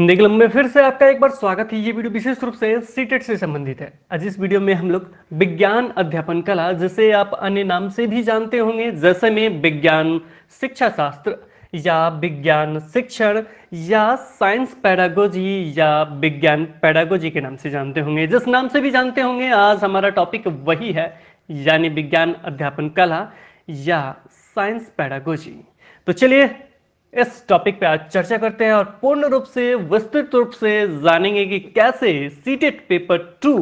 निगलम में फिर से आपका एक बार स्वागत है ये वीडियो विशेष रूप से सीटेट से संबंधित है आज इस वीडियो में हम लोग विज्ञान अध्यापन कला जिसे आप अन्य नाम से भी जानते होंगे जैसे में विज्ञान शिक्षा शास्त्र या विज्ञान शिक्षण या साइंस पैडागोजी या विज्ञान पैडागोजी के नाम से जानते होंगे जिस नाम से भी जानते होंगे आज हमारा टॉपिक वही है यानी विज्ञान अध्यापन कला या साइंस पैडागोजी तो चलिए इस टॉपिक पे आज चर्चा करते हैं और पूर्ण रूप से विस्तृत रूप से जानेंगे कि कैसे सीटेट पेपर टू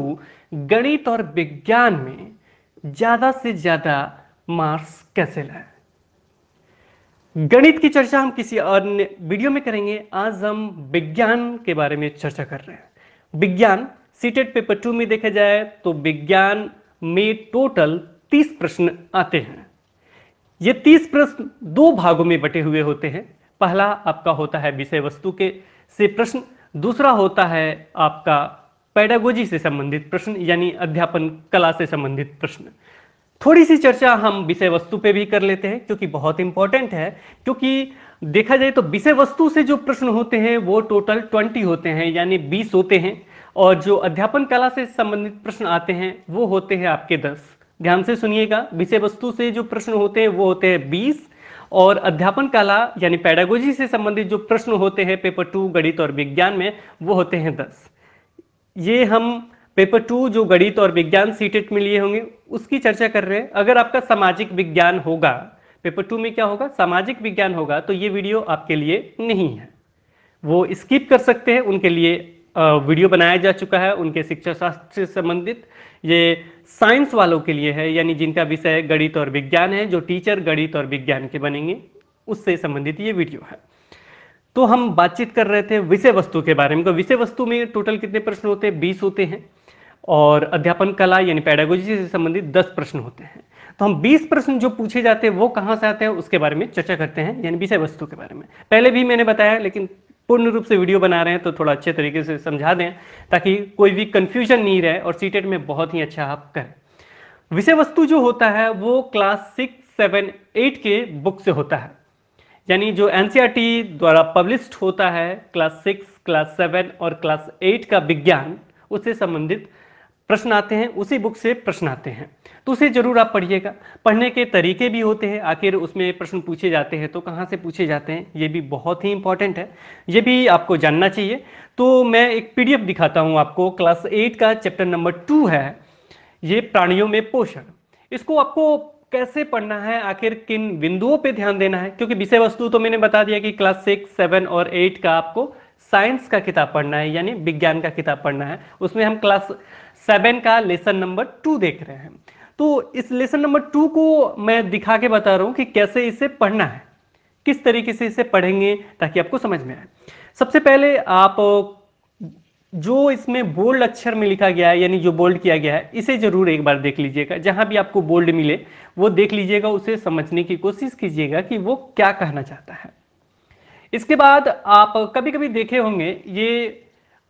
गणित और विज्ञान में ज्यादा से ज्यादा मार्क्स कैसे लाए गणित की चर्चा हम किसी अन्य वीडियो में करेंगे आज हम विज्ञान के बारे में चर्चा कर रहे हैं विज्ञान सीटेट पेपर टू में देखा जाए तो विज्ञान में टोटल तीस प्रश्न आते हैं ये तीस प्रश्न दो भागों में बटे हुए होते हैं पहला आपका होता है विषय वस्तु के से प्रश्न दूसरा होता है आपका पैडागोजी से संबंधित प्रश्न यानी अध्यापन कला से संबंधित प्रश्न थोड़ी सी चर्चा हम विषय वस्तु पे भी कर लेते हैं क्योंकि बहुत इंपॉर्टेंट है क्योंकि देखा जाए तो विषय वस्तु से जो प्रश्न होते हैं वो टोटल ट्वेंटी होते हैं यानी बीस होते हैं और जो अध्यापन कला से संबंधित प्रश्न आते हैं वो होते हैं आपके दस ध्यान से सुनिएगा विषय वस्तु से जो प्रश्न होते हैं वो होते हैं बीस और अध्यापन कला यानी पैडागोजी से संबंधित जो प्रश्न होते हैं पेपर टू गणित और विज्ञान में वो होते हैं दस ये हम पेपर टू जो गणित और विज्ञान सीटेट e में लिए होंगे उसकी चर्चा कर रहे हैं अगर आपका सामाजिक विज्ञान होगा पेपर टू में क्या होगा सामाजिक विज्ञान होगा तो ये वीडियो आपके लिए नहीं है वो स्किप कर सकते हैं उनके लिए वीडियो बनाया जा चुका है उनके शिक्षा शास्त्र से संबंधित ये साइंस वालों के लिए है यानी जिनका विषय गणित और विज्ञान है जो टीचर गणित और विज्ञान के बनेंगे उससे संबंधित ये वीडियो है तो हम बातचीत कर रहे थे विषय वस्तु के बारे में तो विषय वस्तु में टोटल कितने प्रश्न होते हैं बीस होते हैं और अध्यापन कला यानी पैडागोजी से संबंधित दस प्रश्न होते हैं तो हम बीस प्रश्न जो पूछे जाते हैं वो कहाँ से आते हैं उसके बारे में चर्चा करते हैं यानी विषय वस्तु के बारे में पहले भी मैंने बताया लेकिन पूर्ण रूप से वीडियो बना रहे हैं तो थोड़ा अच्छे तरीके से समझा दें ताकि कोई भी कंफ्यूजन नहीं रहे और सीटेट e में बहुत ही अच्छा आप करें विषय वस्तु जो होता है वो क्लास सिक्स सेवन एट के बुक से होता है यानी जो एन e द्वारा पब्लिश्ड होता है क्लास सिक्स क्लास सेवन और क्लास एट का विज्ञान उससे संबंधित प्रश्न आते हैं उसी बुक से प्रश्न आते हैं तो उसे जरूर आप पढ़िएगा पढ़ने के तरीके भी होते हैं आखिर उसमें प्रश्न पूछे जाते हैं तो कहाँ से पूछे जाते हैं ये भी बहुत ही इंपॉर्टेंट है ये भी आपको जानना चाहिए तो मैं एक पीडीएफ दिखाता हूँ आपको क्लास एट का चैप्टर नंबर टू है ये प्राणियों में पोषण इसको आपको कैसे पढ़ना है आखिर किन बिंदुओं पर ध्यान देना है क्योंकि विषय वस्तु तो मैंने बता दिया कि क्लास सिक्स सेवन और एट का आपको साइंस का किताब पढ़ना है यानी विज्ञान का किताब पढ़ना है उसमें हम क्लास सेवन का लेसन नंबर टू देख रहे हैं तो इस लेसन नंबर टू को मैं दिखा के बता रहा हूँ कि कैसे इसे पढ़ना है किस तरीके से इसे पढ़ेंगे ताकि आपको समझ में आए सबसे पहले आप जो इसमें बोल्ड अक्षर में लिखा गया है यानी जो बोल्ड किया गया है इसे जरूर एक बार देख लीजिएगा जहां भी आपको बोल्ड मिले वो देख लीजिएगा उसे समझने की कोशिश कीजिएगा कि वो क्या कहना चाहता है इसके बाद आप कभी कभी देखे होंगे ये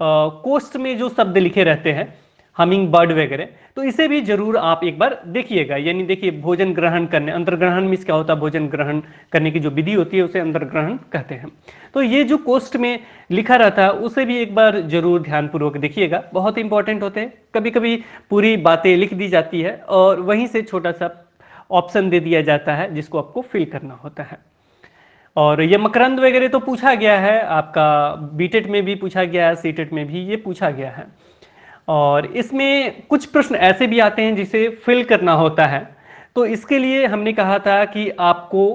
कोष्ट में जो शब्द लिखे रहते हैं हमिंग बर्ड वगैरह तो इसे भी जरूर आप एक बार देखिएगा यानी देखिए भोजन ग्रहण करने अंतर्ग्रहण मीस क्या होता है भोजन ग्रहण करने की जो विधि होती है उसे अंतर्ग्रहण कहते हैं तो ये जो कोस्ट में लिखा रहता है उसे भी एक बार जरूर ध्यानपूर्वक देखिएगा बहुत इंपॉर्टेंट होते हैं कभी कभी पूरी बातें लिख दी जाती है और वहीं से छोटा सा ऑप्शन दे दिया जाता है जिसको आपको फिल करना होता है और ये मकरंद वगैरह तो पूछा गया है आपका बीटेट में भी पूछा गया है सीटेट में भी ये पूछा गया है और इसमें कुछ प्रश्न ऐसे भी आते हैं जिसे फिल करना होता है तो इसके लिए हमने कहा था कि आपको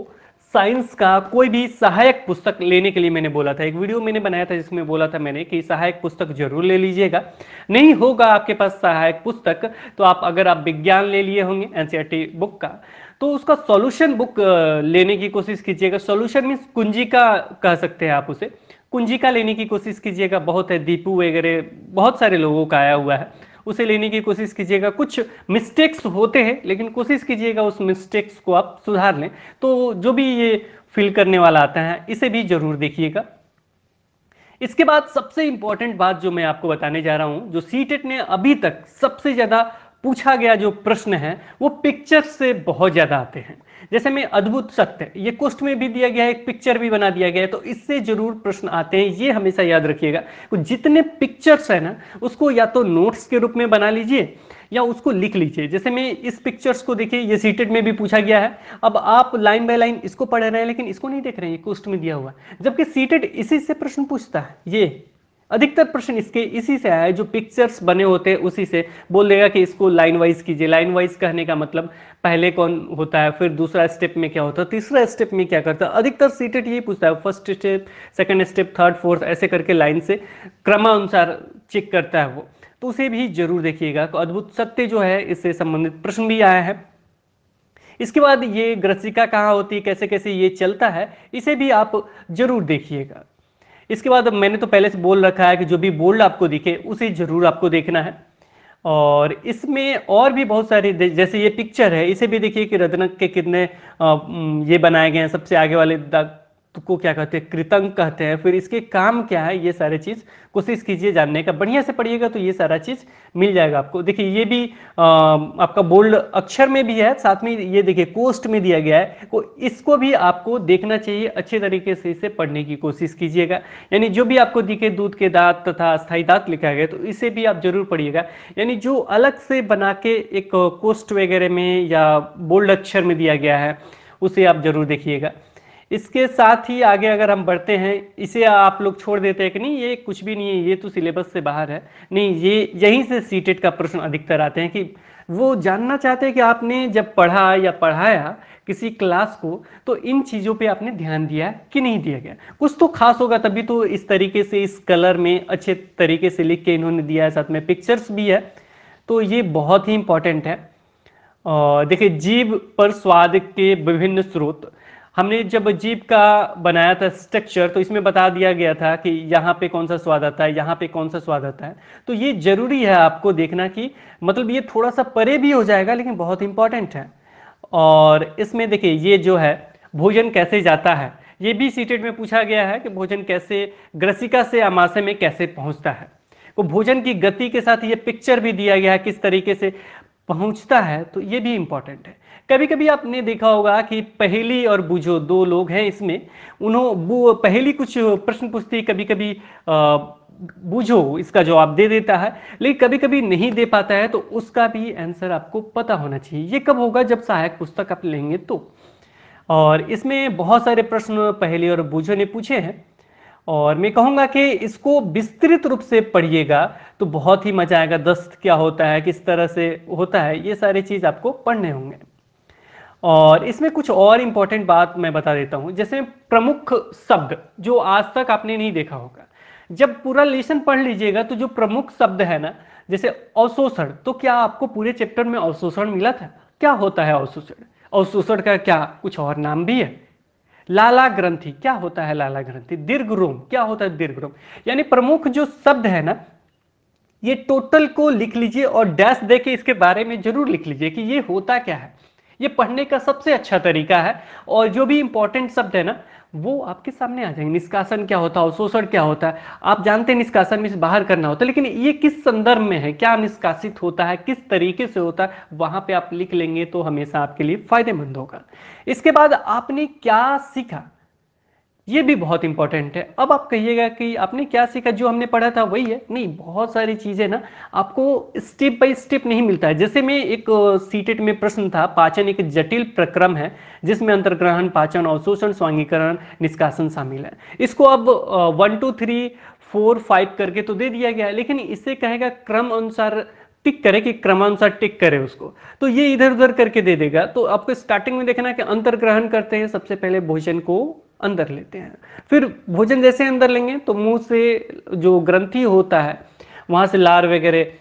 साइंस का कोई भी सहायक पुस्तक लेने के लिए मैंने बोला था एक वीडियो मैंने बनाया था जिसमें बोला था मैंने कि सहायक पुस्तक जरूर ले लीजिएगा नहीं होगा आपके पास सहायक पुस्तक तो आप अगर आप विज्ञान ले लिए होंगे एनसीईआरटी बुक e का तो उसका सॉल्यूशन बुक लेने की कोशिश कीजिएगा सॉल्यूशन मीन्स कुंजी का कह सकते हैं आप उसे कुंजिका लेने की कोशिश कीजिएगा बहुत है दीपू वगैरह बहुत सारे लोगों का आया हुआ है उसे लेने की कोशिश कीजिएगा कुछ मिस्टेक्स होते हैं लेकिन कोशिश कीजिएगा उस मिस्टेक्स को आप सुधार लें तो जो भी ये फिल करने वाला आता है इसे भी जरूर देखिएगा इसके बाद सबसे इंपॉर्टेंट बात जो मैं आपको बताने जा रहा हूं जो सीटेट e ने अभी तक सबसे ज्यादा पूछा गया जो प्रश्न है वो पिक्चर से बहुत ज्यादा आते हैं जैसे में अद्भुत सत्य ये कुष्ठ में भी दिया गया है एक पिक्चर भी बना दिया गया है तो इससे जरूर प्रश्न आते हैं ये हमेशा याद रखिएगा तो जितने पिक्चर्स है ना उसको या तो नोट्स के रूप में बना लीजिए या उसको लिख लीजिए जैसे मैं इस पिक्चर्स को देखिए ये सीटेड में भी पूछा गया है अब आप लाइन बाय लाइन इसको पढ़ रहे हैं लेकिन इसको नहीं देख रहे हैं ये कुष्ठ में दिया हुआ जबकि सीटेड इसी से प्रश्न पूछता है ये अधिकतर प्रश्न इसके इसी से आया जो पिक्चर्स बने होते हैं उसी से बोल देगा कि इसको लाइन वाइज कीजिए लाइन वाइज कहने का मतलब पहले कौन होता है फिर दूसरा स्टेप में क्या होता है तीसरा स्टेप में क्या करता है अधिकतर सीटेट यही पूछता है first step second step third fourth ऐसे करके लाइन से क्रमानुसार चेक करता है वो तो उसे भी जरूर देखिएगा तो अद्भुत सत्य जो है इससे संबंधित प्रश्न भी आया है इसके बाद ये ग्रसिका कहाँ होती है कैसे कैसे ये चलता है इसे भी आप जरूर देखिएगा इसके बाद मैंने तो पहले से बोल रखा है कि जो भी बोल्ड आपको दिखे उसे जरूर आपको देखना है और इसमें और भी बहुत सारी जैसे ये पिक्चर है इसे भी देखिए कि रदनक के कितने ये बनाए गए हैं सबसे आगे वाले को क्या कहते हैं कृतंक कहते हैं फिर इसके काम क्या है ये सारे चीज़ कोशिश कीजिए जानने का बढ़िया से पढ़िएगा तो ये सारा चीज़ मिल जाएगा आपको देखिए ये भी आ, आपका बोल्ड अक्षर में भी है साथ में ये देखिए कोस्ट में दिया गया है को इसको भी आपको देखना चाहिए अच्छे तरीके से इसे पढ़ने की कोशिश कीजिएगा यानी जो भी आपको दिखे दूध के दांत तथा स्थायी दांत लिखा गया तो इसे भी आप जरूर पढ़िएगा यानी जो अलग से बना के एक कोस्ट वगैरह में या बोल्ड अक्षर में दिया गया है उसे आप जरूर देखिएगा इसके साथ ही आगे अगर हम बढ़ते हैं इसे आप लोग छोड़ देते हैं कि नहीं ये कुछ भी नहीं है ये तो सिलेबस से बाहर है नहीं ये यहीं से सीटेट का प्रश्न अधिकतर आते हैं कि वो जानना चाहते हैं कि आपने जब पढ़ा या पढ़ाया किसी क्लास को तो इन चीज़ों पे आपने ध्यान दिया कि नहीं दिया गया कुछ तो खास होगा तभी तो इस तरीके से इस कलर में अच्छे तरीके से लिख के इन्होंने दिया है साथ में पिक्चर्स भी है तो ये बहुत ही इम्पॉर्टेंट है देखिए जीव पर स्वाद के विभिन्न स्रोत हमने जब जीप का बनाया था स्ट्रक्चर तो इसमें बता दिया गया था कि यहाँ पे कौन सा स्वाद आता है यहाँ पे कौन सा स्वाद आता है तो ये जरूरी है आपको देखना कि मतलब ये थोड़ा सा परे भी हो जाएगा लेकिन बहुत इंपॉर्टेंट है और इसमें देखिए ये जो है भोजन कैसे जाता है ये भी सीटेड में पूछा गया है कि भोजन कैसे ग्रसिका से अमाशय में कैसे पहुँचता है तो भोजन की गति के साथ ये पिक्चर भी दिया गया है किस तरीके से पहुँचता है तो ये भी इम्पॉर्टेंट है कभी कभी आपने देखा होगा कि पहेली और बुझो दो लोग हैं इसमें उन्हों पहेली कुछ प्रश्न पूछती कभी कभी बुझो बूझो इसका जवाब दे देता है लेकिन कभी कभी नहीं दे पाता है तो उसका भी आंसर आपको पता होना चाहिए ये कब होगा जब सहायक पुस्तक आप लेंगे तो और इसमें बहुत सारे प्रश्न पहले और बूझो ने पूछे हैं और मैं कहूंगा कि इसको विस्तृत रूप से पढ़िएगा तो बहुत ही मजा आएगा दस्त क्या होता है किस तरह से होता है ये सारी चीज़ आपको पढ़ने होंगे और इसमें कुछ और इंपॉर्टेंट बात मैं बता देता हूँ जैसे प्रमुख शब्द जो आज तक आपने नहीं देखा होगा जब पूरा लेसन पढ़ लीजिएगा तो जो प्रमुख शब्द है ना जैसे अवशोषण तो क्या आपको पूरे चैप्टर में अवशोषण मिला था क्या होता है अवशोषण अवशोषण का क्या कुछ और नाम भी है लाला ग्रंथि क्या होता है लाला ग्रंथि दीर्घ रोम क्या होता है दीर्घ रोम यानी प्रमुख जो शब्द है ना ये टोटल को लिख लीजिए और डैश दे के इसके बारे में जरूर लिख लीजिए कि ये होता क्या है ये पढ़ने का सबसे अच्छा तरीका है और जो भी इंपॉर्टेंट शब्द है ना वो आपके सामने आ जाएंगे निष्कासन क्या होता है शोषण क्या होता है आप जानते हैं निष्कासन में बाहर करना होता है लेकिन ये किस संदर्भ में है क्या निष्कासित होता है किस तरीके से होता है वहां पे आप लिख लेंगे तो हमेशा आपके लिए फायदेमंद होगा इसके बाद आपने क्या सीखा ये भी बहुत इंपॉर्टेंट है अब आप कहिएगा कि आपने क्या सीखा जो हमने पढ़ा था वही है नहीं बहुत सारी चीज़ें ना आपको स्टेप बाय स्टेप नहीं मिलता है जैसे मैं एक सीटेट में प्रश्न था पाचन एक जटिल प्रक्रम है जिसमें अंतर्ग्रहण पाचन अवशोषण स्वांगीकरण निष्कासन शामिल है इसको अब one two three four five करके तो दे दिया गया है लेकिन इससे कहेगा क्रम अनुसार टिक करे कि क्रमानुसार टिक करे उसको तो ये इधर उधर करके दे देगा तो आपको स्टार्टिंग में देखना है कि अंतर्ग्रहण करते हैं सबसे पहले भोजन को अंदर लेते हैं फिर भोजन जैसे अंदर लेंगे तो मुंह से जो ग्रंथि होता है वहां से लार वगैरह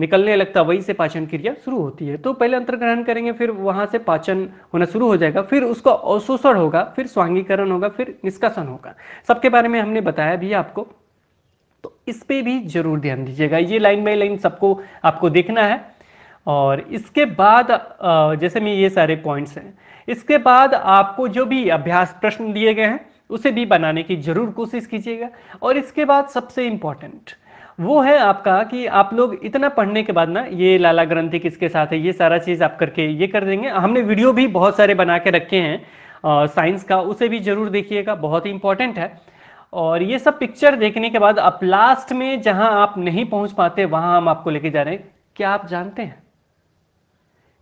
निकलने लगता है वहीं से पाचन क्रिया शुरू होती है तो पहले अंतर्ग्रहण करेंगे फिर वहां से पाचन होना शुरू हो जाएगा फिर उसका अवशोषण होगा फिर स्वांगीकरण होगा फिर निष्कासन होगा सबके बारे में हमने बताया भी आपको तो इस पर भी जरूर ध्यान दीजिएगा ये लाइन बाई लाइन सबको आपको देखना है और इसके बाद जैसे मैं ये सारे पॉइंट्स हैं इसके बाद आपको जो भी अभ्यास प्रश्न दिए गए हैं उसे भी बनाने की जरूर कोशिश कीजिएगा और इसके बाद सबसे इम्पॉर्टेंट वो है आपका कि आप लोग इतना पढ़ने के बाद ना ये लाला ग्रंथि किसके साथ है ये सारा चीज़ आप करके ये कर देंगे हमने वीडियो भी बहुत सारे बना के रखे हैं साइंस का उसे भी जरूर देखिएगा बहुत ही इंपॉर्टेंट है और ये सब पिक्चर देखने के बाद अब लास्ट में जहां आप नहीं पहुंच पाते वहां हम आपको लेके जा रहे हैं क्या आप जानते हैं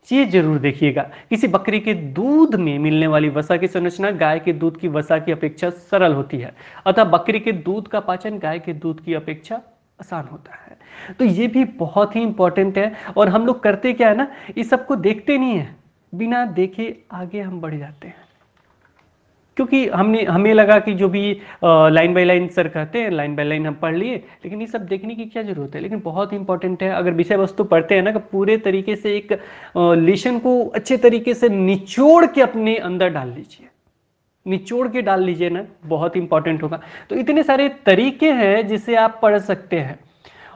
चीज जरूर देखिएगा किसी बकरी के दूध में मिलने वाली वसा की संरचना गाय के दूध की वसा की अपेक्षा सरल होती है अतः बकरी के दूध का पाचन गाय के दूध की अपेक्षा आसान होता है तो ये भी बहुत ही इंपॉर्टेंट है और हम लोग करते क्या है ना इस सबको देखते नहीं है बिना देखे आगे हम बढ़ जाते हैं क्योंकि हमने हमें लगा कि जो भी लाइन बाय लाइन सर कहते हैं लाइन बाय लाइन हम पढ़ लिए लेकिन ये सब देखने की क्या जरूरत है लेकिन बहुत इंपॉर्टेंट है अगर विषय वस्तु पढ़ते हैं ना पूरे तरीके से एक लेशन को अच्छे तरीके से निचोड़ के अपने अंदर डाल लीजिए निचोड़ के डाल लीजिए ना बहुत इंपॉर्टेंट होगा तो इतने सारे तरीके हैं जिसे आप पढ़ सकते हैं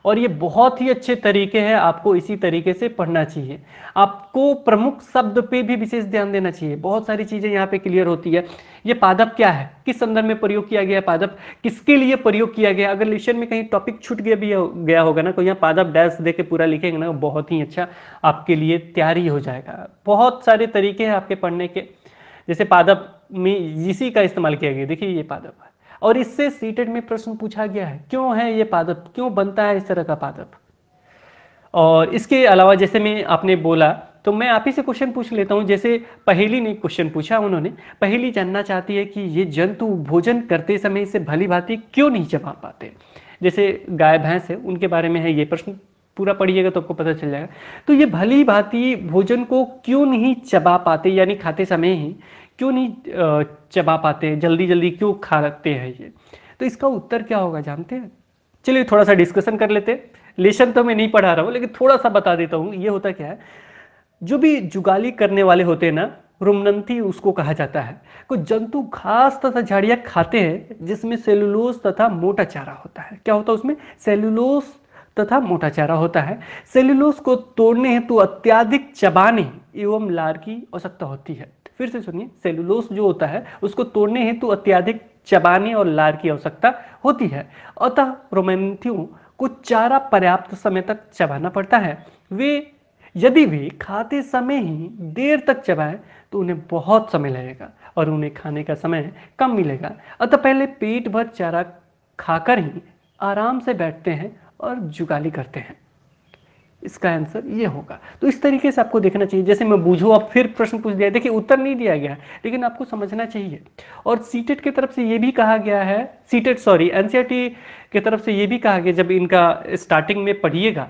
और ये बहुत ही अच्छे तरीके हैं आपको इसी तरीके से पढ़ना चाहिए आपको प्रमुख शब्द पे भी विशेष ध्यान देना चाहिए बहुत सारी चीज़ें यहाँ पे क्लियर होती है ये पादप क्या है किस संदर्भ में प्रयोग किया गया है पादप किसके लिए प्रयोग किया गया अगर लेशन में कहीं टॉपिक छूट गया भी हो, गया होगा ना तो यहाँ पादप डैश दे के पूरा लिखेंगे ना बहुत ही अच्छा आपके लिए तैयारी हो जाएगा बहुत सारे तरीके हैं आपके पढ़ने के जैसे पादप में इसी का इस्तेमाल किया गया देखिए ये पादप और इससे सीटेड में प्रश्न पूछा गया है क्यों है ये पादप क्यों बनता है इस तरह का पादप और इसके अलावा जैसे मैं आपने बोला तो मैं आप ही से क्वेश्चन पूछ लेता हूं जैसे पहेली ने क्वेश्चन पूछा उन्होंने पहेली जानना चाहती है कि ये जंतु भोजन करते समय इसे भली भांति क्यों नहीं चबा पाते जैसे गाय भैंस है उनके बारे में है ये प्रश्न पूरा पढ़िएगा तो आपको पता चल जाएगा तो ये भली भांति भोजन को क्यों नहीं चबा पाते यानी खाते समय ही क्यों नहीं चबा पाते जल्दी जल्दी क्यों खाते हैं ये तो इसका उत्तर क्या होगा जानते हैं चलिए थोड़ा सा डिस्कशन कर लेते हैं लेसन तो मैं नहीं पढ़ा रहा हूँ लेकिन थोड़ा सा बता देता हूँ ये होता क्या है जो भी जुगाली करने वाले होते हैं ना रुमनंती उसको कहा जाता है कुछ जंतु घास तथा झाड़ियाँ खाते हैं जिसमें सेलुलोस तथा मोटा चारा होता है क्या होता है उसमें सेलुलोस तथा मोटा चारा होता है सेलुलोस को तोड़ने हेतु तो अत्याधिक चबाने एवं लार की आवश्यकता होती है फिर से सुनिए सेलुलोस जो होता है उसको तोड़ने हेतु अत्याधिक चबाने और लार की आवश्यकता होती है अतः रोमेंथियों को चारा पर्याप्त समय तक चबाना पड़ता है वे यदि भी खाते समय ही देर तक चबाएं तो उन्हें बहुत समय लगेगा और उन्हें खाने का समय कम मिलेगा अतः पहले पेट भर चारा खाकर ही आराम से बैठते हैं और जुगाली करते हैं इसका आंसर ये होगा तो इस तरीके से आपको देखना चाहिए जैसे मैं बूझू आप फिर प्रश्न पूछ दिया देखिए उत्तर नहीं दिया गया लेकिन आपको समझना चाहिए और सीटेट e की तरफ से ये भी कहा गया है सीटेट सॉरी एनसीईआरटी की तरफ से ये भी कहा गया जब इनका स्टार्टिंग में पढ़िएगा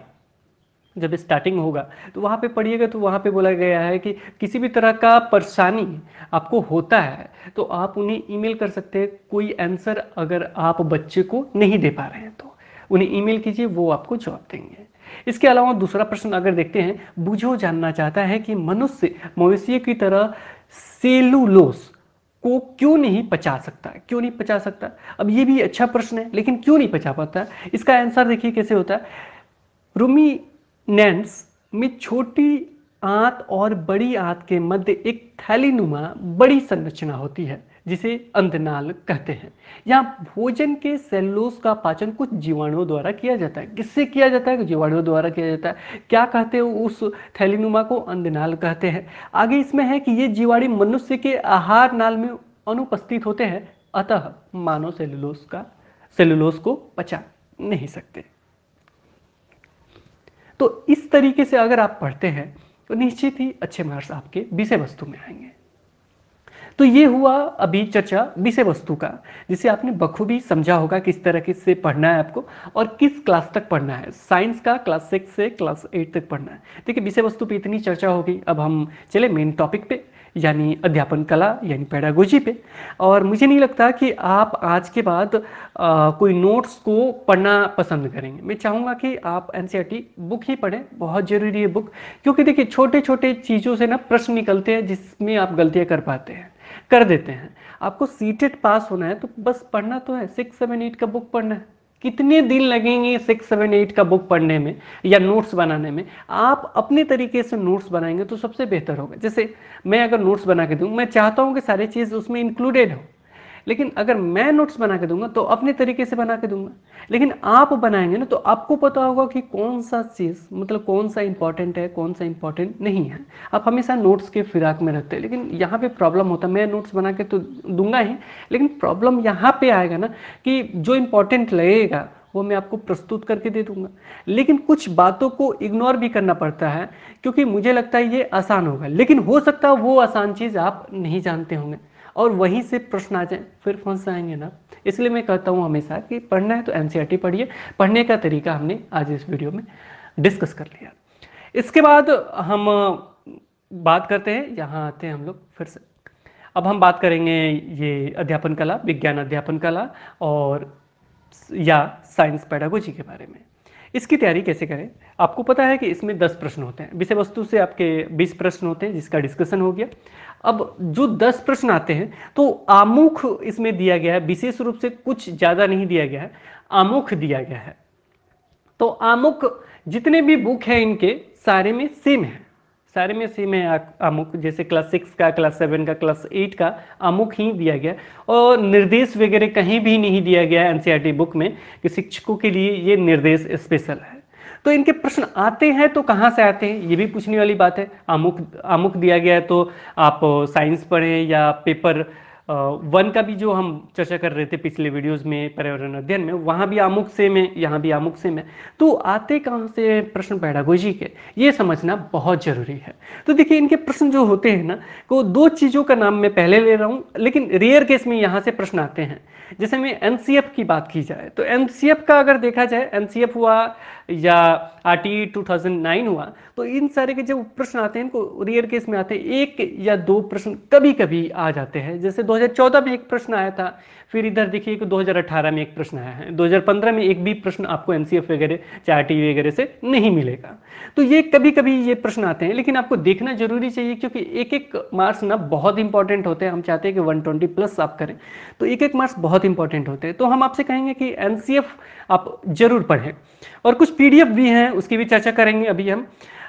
जब स्टार्टिंग होगा तो वहाँ पे पढ़िएगा तो वहाँ पे बोला गया है कि किसी भी तरह का परेशानी आपको होता है तो आप उन्हें ईमेल कर सकते हैं कोई आंसर अगर आप बच्चे को नहीं दे पा रहे हैं तो उन्हें ईमेल कीजिए वो आपको जवाब देंगे इसके अलावा दूसरा प्रश्न अगर देखते हैं बुझो जानना चाहता है कि मनुष्य मवेशियों की तरह सेलुलोस को क्यों नहीं पचा सकता क्यों नहीं पचा सकता अब ये भी अच्छा प्रश्न है लेकिन क्यों नहीं पचा पाता इसका आंसर देखिए कैसे होता है नैंस में छोटी आंत और बड़ी आंत के मध्य एक थैलीनुमा बड़ी संरचना होती है जिसे अंतनाल कहते हैं यहाँ भोजन के सेलुलोज का पाचन कुछ जीवाणुओं द्वारा किया जाता है किससे किया जाता है जीवाणुओं द्वारा किया जाता है क्या कहते हैं उस थैलीनुमा को अंधनाल कहते हैं आगे इसमें है कि ये जीवाणु मनुष्य के आहार नाल में अनुपस्थित होते हैं अतः मानव सेलुलोस का सेलुलोस को पचा नहीं सकते तो इस तरीके से अगर आप पढ़ते हैं तो निश्चित ही अच्छे मार्क्स आपके विषय वस्तु में आएंगे तो ये हुआ अभी चर्चा विषय वस्तु का जिसे आपने बखूबी समझा होगा किस तरह से पढ़ना है आपको और किस क्लास तक पढ़ना है साइंस का क्लास सिक्स से क्लास एट तक पढ़ना है देखिए विषय वस्तु पर इतनी चर्चा होगी अब हम चले मेन टॉपिक पे यानी अध्यापन कला यानी पैडागोजी पे और मुझे नहीं लगता कि आप आज के बाद आ, कोई नोट्स को पढ़ना पसंद करेंगे मैं चाहूँगा कि आप एन बुक e ही पढ़ें बहुत ज़रूरी है बुक क्योंकि देखिए छोटे छोटे चीज़ों से ना प्रश्न निकलते हैं जिसमें आप गलतियाँ कर पाते हैं कर देते हैं आपको सीटेट पास होना है तो बस पढ़ना तो है सिक्स सेवन एट का बुक पढ़ना है कितने दिन लगेंगे सिक्स सेवन एट का बुक पढ़ने में या नोट्स बनाने में आप अपने तरीके से नोट्स बनाएंगे तो सबसे बेहतर होगा जैसे मैं अगर नोट्स बना के दूँ मैं चाहता हूँ कि सारी चीज़ उसमें इंक्लूडेड हो लेकिन अगर मैं नोट्स बना के दूंगा तो अपने तरीके से बना के दूंगा लेकिन आप बनाएंगे ना तो आपको पता होगा कि कौन सा चीज़ मतलब कौन सा इंपॉर्टेंट है कौन सा इंपॉर्टेंट नहीं है आप हमेशा नोट्स के फिराक में रहते हैं लेकिन यहाँ पे प्रॉब्लम होता है मैं नोट्स बना के तो दूंगा ही लेकिन प्रॉब्लम यहाँ पे आएगा ना कि जो इंपॉर्टेंट लगेगा वो मैं आपको प्रस्तुत करके दे दूंगा लेकिन कुछ बातों को इग्नोर भी करना पड़ता है क्योंकि मुझे लगता है ये आसान होगा लेकिन हो सकता है वो आसान चीज़ आप नहीं जानते होंगे और वहीं से प्रश्न आ जाए फिर से आएंगे ना इसलिए मैं कहता हूँ हमेशा कि पढ़ना है तो एन e पढ़िए पढ़ने का तरीका हमने आज इस वीडियो में डिस्कस कर लिया इसके बाद हम बात करते हैं यहाँ आते हैं हम लोग फिर से अब हम बात करेंगे ये अध्यापन कला विज्ञान अध्यापन कला और या साइंस पैडागोजी के बारे में इसकी तैयारी कैसे करें आपको पता है कि इसमें 10 प्रश्न होते हैं विषय वस्तु से आपके 20 प्रश्न होते हैं जिसका डिस्कशन हो गया अब जो दस प्रश्न आते हैं तो आमुख इसमें दिया गया है विशेष रूप से कुछ ज़्यादा नहीं दिया गया है आमुख दिया गया है तो आमुख जितने भी बुक है इनके सारे में सेम है सारे में सेम है अमुक जैसे क्लास सिक्स का क्लास सेवन का क्लास एट का अमुक ही दिया गया और निर्देश वगैरह कहीं भी नहीं दिया गया एनसीईआरटी बुक e में कि शिक्षकों के लिए ये निर्देश स्पेशल है तो इनके प्रश्न आते हैं तो कहाँ से आते हैं ये भी पूछने वाली बात है अमुक अमुक दिया गया है तो आप साइंस पढ़ें या पेपर वन का भी जो हम चर्चा कर रहे थे पिछले वीडियोस में पर्यावरण अध्ययन में वहां भी आमुख सेम है यहाँ भी आमुख सेम है तो आते कहाँ से प्रश्न पैडागोजी के ये समझना बहुत ज़रूरी है तो देखिए इनके प्रश्न जो होते हैं ना वो दो चीज़ों का नाम मैं पहले ले रहा हूँ लेकिन रेयर केस में यहाँ से प्रश्न आते हैं जैसे मैं एन की बात की जाए तो एन का अगर देखा जाए एन हुआ या आर टी e हुआ तो इन सारे के जो प्रश्न आते हैं इनको रेयर केस में आते हैं एक या दो प्रश्न कभी कभी आ जाते हैं जैसे दो 2014 में एक प्रश्न आया था फिर इधर देखिए कि 2018 में एक प्रश्न आया है 2015 में एक भी प्रश्न आपको एन वगैरह टी वगैरह से नहीं मिलेगा तो ये कभी कभी ये प्रश्न आते हैं लेकिन आपको देखना जरूरी चाहिए क्योंकि एक एक मार्क्स ना बहुत इंपॉर्टेंट होते हैं हम चाहते हैं कि 120 प्लस आप करें तो एक एक मार्क्स बहुत इंपॉर्टेंट होते हैं तो हम आपसे कहेंगे कि एन आप जरूर पढ़ें और कुछ पी भी हैं उसकी भी चर्चा करेंगे अभी हम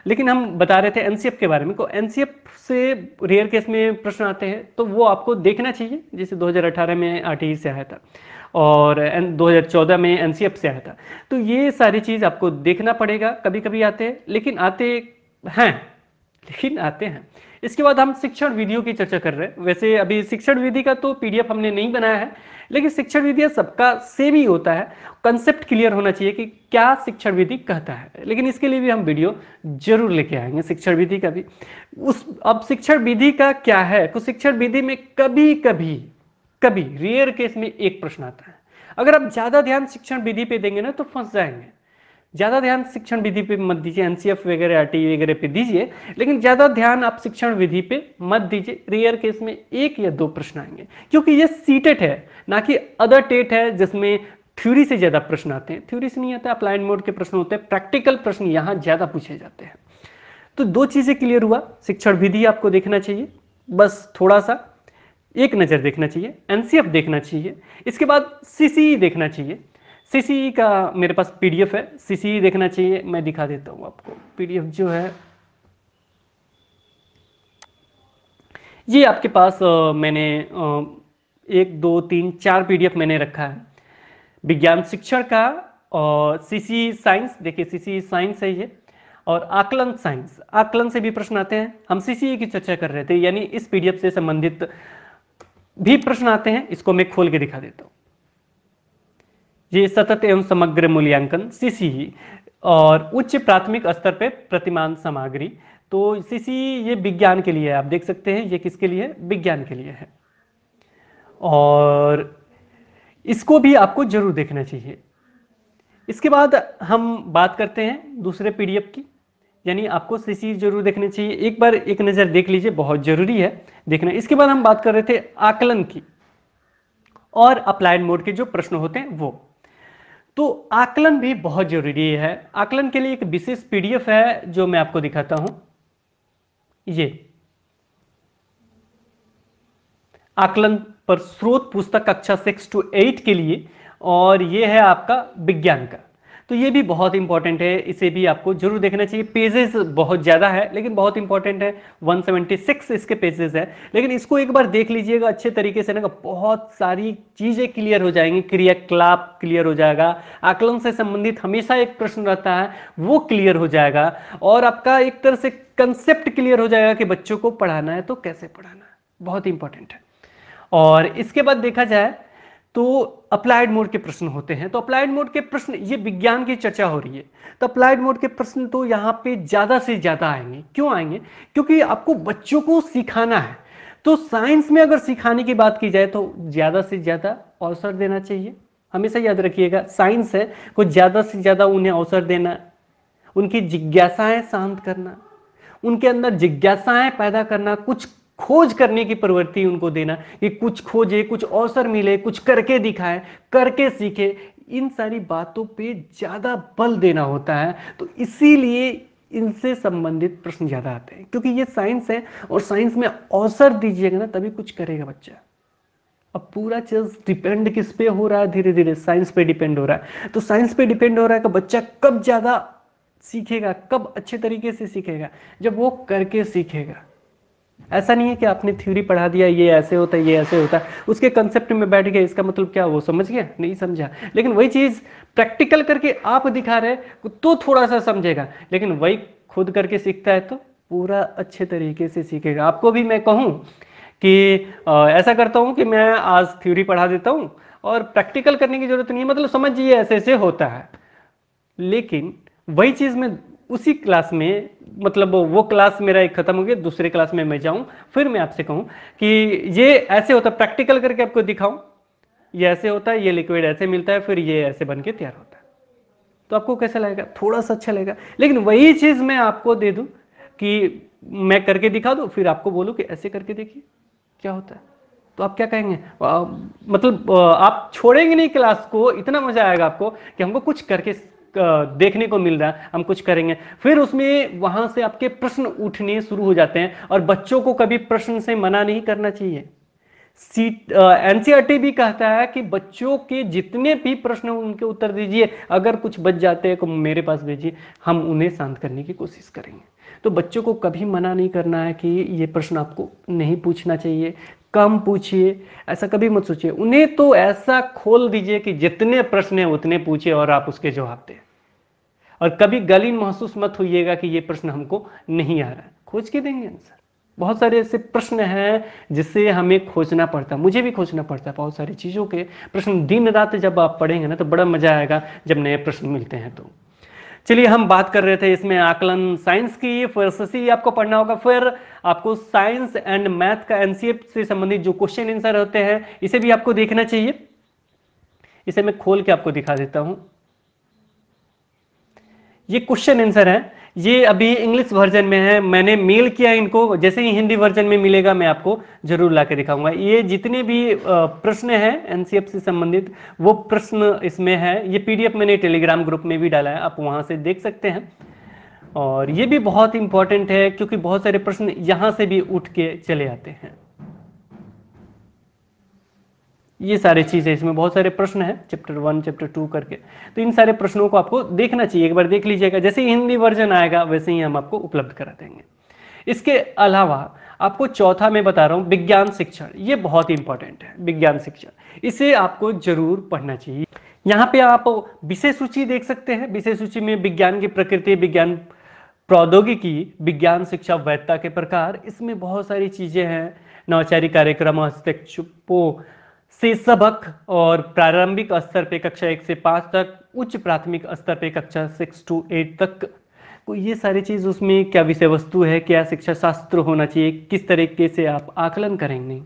लेकिन हम बता रहे थे एनसीएफ के बारे में को एनसीएफ से रेयर केस में प्रश्न आते हैं तो वो आपको देखना चाहिए जैसे 2018 में आरटीई e से आया था और 2014 में एनसीएफ से आया था तो ये सारी चीज़ आपको देखना पड़ेगा कभी कभी आते हैं लेकिन आते हैं हाँ, लेकिन आते हैं इसके बाद हम शिक्षण विधियों की चर्चा कर रहे हैं वैसे अभी शिक्षण विधि का तो पीडीएफ हमने नहीं बनाया है लेकिन शिक्षण विधि सबका सेम ही होता है कंसेप्ट क्लियर होना चाहिए कि क्या शिक्षण विधि कहता है लेकिन इसके लिए भी हम वीडियो जरूर लेके आएंगे शिक्षण विधि का भी उस अब शिक्षण विधि का क्या है तो शिक्षण विधि में कभी कभी कभी रेयर केस में एक प्रश्न आता है अगर आप ज्यादा ध्यान शिक्षण विधि पे देंगे ना तो फंस जाएंगे ज़्यादा ध्यान शिक्षण विधि पे मत दीजिए एनसीएफ वगैरह आर वगैरह पे दीजिए लेकिन ज़्यादा ध्यान आप शिक्षण विधि पे मत दीजिए रेयर केस में एक या दो प्रश्न आएंगे क्योंकि ये सीटेट है ना कि अदर टेट है जिसमें थ्योरी से ज़्यादा प्रश्न आते हैं थ्योरी से नहीं आता अप्लाइड मोड के प्रश्न होते हैं प्रैक्टिकल प्रश्न यहाँ ज़्यादा पूछे जाते हैं तो दो चीज़ें क्लियर हुआ शिक्षण विधि आपको देखना चाहिए बस थोड़ा सा एक नज़र देखना चाहिए एनसीएफ देखना चाहिए इसके बाद सीसीई e देखना चाहिए सी e का मेरे पास पी है सी e देखना चाहिए मैं दिखा देता हूँ आपको पी जो है ये आपके पास आ, मैंने आ, एक दो तीन चार पीडीएफ मैंने रखा है विज्ञान शिक्षण का और सीसी e साइंस देखिए सीसी साइंस है ये और आकलन साइंस आकलन से भी प्रश्न आते हैं हम सीसी की चर्चा कर रहे थे यानी इस पीडीएफ से संबंधित भी प्रश्न आते हैं इसको मैं खोल के दिखा देता हूँ ये सतत एवं समग्र मूल्यांकन सीसी e, और उच्च प्राथमिक स्तर पर प्रतिमान सामग्री तो सीसी e ये विज्ञान के लिए है आप देख सकते हैं ये किसके लिए विज्ञान के लिए है और इसको भी आपको जरूर देखना चाहिए इसके बाद हम बात करते हैं दूसरे पीडीएफ की यानी आपको सीसी e जरूर देखना चाहिए एक बार एक नज़र देख लीजिए बहुत जरूरी है देखना इसके बाद हम बात कर रहे थे आकलन की और अप्लाइड मोड के जो प्रश्न होते हैं वो तो आकलन भी बहुत जरूरी है आकलन के लिए एक विशेष पीडीएफ है जो मैं आपको दिखाता हूं ये आकलन पर स्रोत पुस्तक कक्षा सिक्स टू एट के लिए और ये है आपका विज्ञान का तो ये भी बहुत इंपॉर्टेंट है इसे भी आपको जरूर देखना चाहिए पेजेस बहुत ज़्यादा है लेकिन बहुत इंपॉर्टेंट है 176 इसके पेजेस है लेकिन इसको एक बार देख लीजिएगा अच्छे तरीके से ना तो बहुत सारी चीज़ें क्लियर हो जाएंगी क्रियाकलाप क्लियर हो जाएगा आकलन से संबंधित हमेशा एक प्रश्न रहता है वो क्लियर हो जाएगा और आपका एक तरह से कंसेप्ट क्लियर हो जाएगा कि बच्चों को पढ़ाना है तो कैसे पढ़ाना है बहुत इंपॉर्टेंट है और इसके बाद देखा जाए तो अप्लाइड मोड के प्रश्न होते हैं तो अप्लाइड मोड के प्रश्न ये विज्ञान की चर्चा हो रही है तो अप्लाइड मोड के प्रश्न तो यहाँ पे ज़्यादा से ज़्यादा आएंगे क्यों आएंगे क्योंकि आपको बच्चों को सिखाना है तो साइंस में अगर सिखाने की बात की जाए तो ज़्यादा से ज़्यादा अवसर देना चाहिए हमेशा याद रखिएगा साइंस है कुछ ज़्यादा से ज़्यादा उन्हें अवसर देना उनकी जिज्ञासाएं शांत करना उनके अंदर जिज्ञासाएं पैदा करना कुछ खोज करने की प्रवृत्ति उनको देना कि कुछ खोजे कुछ अवसर मिले कुछ करके दिखाए करके सीखे इन सारी बातों पे ज़्यादा बल देना होता है तो इसीलिए इनसे संबंधित प्रश्न ज़्यादा आते हैं क्योंकि ये साइंस है और साइंस में अवसर दीजिएगा ना तभी कुछ करेगा बच्चा अब पूरा चीज डिपेंड किस पे हो रहा है धीरे धीरे साइंस पे डिपेंड हो रहा है तो साइंस पे डिपेंड हो रहा है कि बच्चा कब ज़्यादा सीखेगा कब अच्छे तरीके से सीखेगा जब वो करके सीखेगा ऐसा नहीं है कि आपने थ्योरी पढ़ा दिया ये ऐसे होता है ये ऐसे होता है उसके कंसेप्ट में बैठ गए इसका मतलब क्या वो समझ गया नहीं समझा लेकिन वही चीज़ प्रैक्टिकल करके आप दिखा रहे तो थोड़ा सा समझेगा लेकिन वही खुद करके सीखता है तो पूरा अच्छे तरीके से सीखेगा आपको भी मैं कहूँ कि आ, ऐसा करता हूँ कि मैं आज थ्योरी पढ़ा देता हूँ और प्रैक्टिकल करने की जरूरत नहीं है मतलब समझिए ऐसे ऐसे होता है लेकिन वही चीज़ मैं उसी क्लास में मतलब वो क्लास मेरा एक खत्म हो गया दूसरे क्लास में मैं जाऊं फिर मैं आपसे कहूं कि ये ऐसे होता है प्रैक्टिकल करके आपको दिखाऊं ये ऐसे होता है ये लिक्विड ऐसे मिलता है फिर ये ऐसे बन के तैयार होता है तो आपको कैसा लगेगा थोड़ा सा अच्छा लगेगा लेकिन वही चीज़ मैं आपको दे दूँ कि मैं करके दिखा दूँ फिर आपको बोलूँ कि ऐसे करके देखिए क्या होता है तो आप क्या कहेंगे आ, मतलब आ, आप छोड़ेंगे नहीं क्लास को इतना मजा आएगा आपको कि हमको कुछ करके देखने को मिल रहा है हम कुछ करेंगे फिर उसमें वहां से आपके प्रश्न उठने शुरू हो जाते हैं और बच्चों को कभी प्रश्न से मना नहीं करना चाहिए एनसीआरटी e भी कहता है कि बच्चों के जितने भी प्रश्न उनके उत्तर दीजिए अगर कुछ बच जाते हैं तो मेरे पास भेजिए हम उन्हें शांत करने की कोशिश करेंगे तो बच्चों को कभी मना नहीं करना है कि ये प्रश्न आपको नहीं पूछना चाहिए कम पूछिए ऐसा कभी मत सोचिए उन्हें तो ऐसा खोल दीजिए कि जितने प्रश्न हैं उतने पूछिए और आप उसके जवाब दें और कभी गलीन महसूस मत होइएगा कि ये प्रश्न हमको नहीं आ रहा खोज के देंगे आंसर बहुत सारे ऐसे प्रश्न हैं जिससे हमें खोजना पड़ता है मुझे भी खोजना पड़ता है बहुत सारी चीज़ों के प्रश्न दिन रात जब आप पढ़ेंगे ना तो बड़ा मजा आएगा जब नए प्रश्न मिलते हैं तो चलिए हम बात कर रहे थे इसमें आकलन साइंस की फिर सी आपको पढ़ना होगा फिर आपको साइंस एंड मैथ का एनसीएफ से संबंधित जो क्वेश्चन आंसर होते हैं इसे भी आपको देखना चाहिए इसे मैं खोल के आपको दिखा देता हूं ये क्वेश्चन आंसर है ये अभी इंग्लिश वर्जन में है मैंने मेल किया इनको जैसे ही हिंदी वर्जन में मिलेगा मैं आपको जरूर ला दिखाऊंगा ये जितने भी प्रश्न हैं एनसीएफ से संबंधित वो प्रश्न इसमें है ये पीडीएफ मैंने टेलीग्राम ग्रुप में भी डाला है आप वहां से देख सकते हैं और ये भी बहुत इंपॉर्टेंट है क्योंकि बहुत सारे प्रश्न यहाँ से भी उठ के चले आते हैं ये सारे चीज़ है इसमें बहुत सारे प्रश्न हैं चैप्टर वन चैप्टर टू करके तो इन सारे प्रश्नों को आपको देखना चाहिए एक बार देख लीजिएगा जैसे ही हिंदी वर्जन आएगा वैसे ही हम आपको उपलब्ध करा देंगे इसके अलावा आपको चौथा मैं बता रहा हूँ विज्ञान शिक्षण ये बहुत इंपॉर्टेंट है विज्ञान शिक्षण इसे आपको जरूर पढ़ना चाहिए यहाँ पे आप विषय सूची देख सकते हैं विषय सूची में विज्ञान की प्रकृति विज्ञान प्रौद्योगिकी विज्ञान शिक्षा वैधता के प्रकार इसमें बहुत सारी चीज़ें हैं नवाचारी कार्यक्रम हस्तक्षेपों से सबक और प्रारंभिक स्तर पे कक्षा एक से पाँच तक उच्च प्राथमिक स्तर पे कक्षा सिक्स टू एट तक तो ये सारी चीज़ उसमें क्या विषय वस्तु है क्या शिक्षा शास्त्र होना चाहिए किस तरीके से आप आकलन करेंगे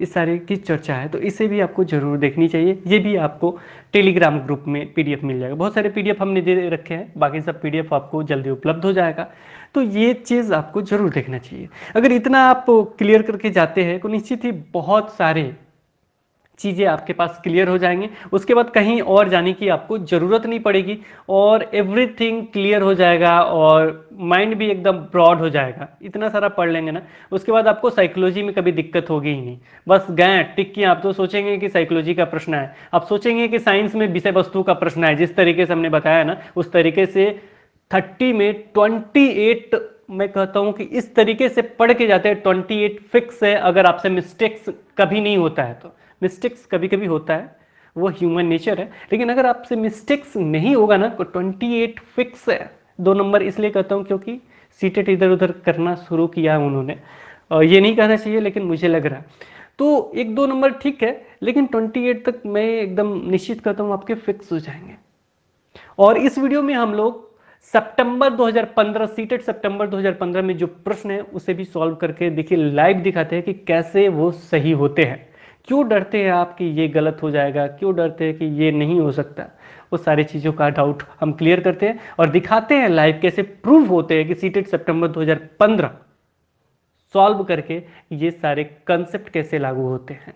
इस सारे की चर्चा है तो इसे भी आपको जरूर देखनी चाहिए ये भी आपको टेलीग्राम ग्रुप में पीडीएफ मिल जाएगा बहुत सारे पीडीएफ हमने दे रखे हैं बाकी सब पीडीएफ आपको जल्दी उपलब्ध हो जाएगा तो ये चीज़ आपको जरूर देखना चाहिए अगर इतना आप क्लियर करके जाते हैं तो निश्चित ही बहुत सारे चीज़ें आपके पास क्लियर हो जाएंगी उसके बाद कहीं और जाने की आपको ज़रूरत नहीं पड़ेगी और एवरीथिंग क्लियर हो जाएगा और माइंड भी एकदम ब्रॉड हो जाएगा इतना सारा पढ़ लेंगे ना उसके बाद आपको साइकोलॉजी में कभी दिक्कत होगी ही नहीं बस गए टिक किए आप तो सोचेंगे कि साइकोलॉजी का प्रश्न है आप सोचेंगे कि साइंस में विषय वस्तु का प्रश्न है जिस तरीके से हमने बताया ना उस तरीके से थर्टी में ट्वेंटी एट मैं कहता हूं कि इस तरीके से पढ़ के जाते हैं ट्वेंटी एट फिक्स है अगर आपसे मिस्टेक्स कभी नहीं होता है तो मिस्टेक्स कभी कभी होता है वो ह्यूमन नेचर है लेकिन अगर आपसे मिस्टेक्स नहीं होगा ना तो ट्वेंटी एट फिक्स है दो नंबर इसलिए कहता हूँ क्योंकि सीटेट इधर उधर करना शुरू किया उन्होंने ये नहीं कहना चाहिए लेकिन मुझे लग रहा है तो एक दो नंबर ठीक है लेकिन 28 तक मैं एकदम निश्चित करता हूँ आपके फिक्स हो जाएंगे और इस वीडियो में हम लोग सितंबर 2015 सीटेट सितंबर 2015 में जो प्रश्न है उसे भी सॉल्व करके देखिए लाइव दिखाते हैं कि कैसे वो सही होते हैं क्यों डरते हैं आप कि ये गलत हो जाएगा क्यों डरते हैं कि ये नहीं हो सकता वो सारी चीज़ों का डाउट हम क्लियर करते हैं और दिखाते हैं लाइव कैसे प्रूव होते हैं कि सीटेड सितंबर 2015 सॉल्व करके ये सारे कंसेप्ट कैसे लागू होते हैं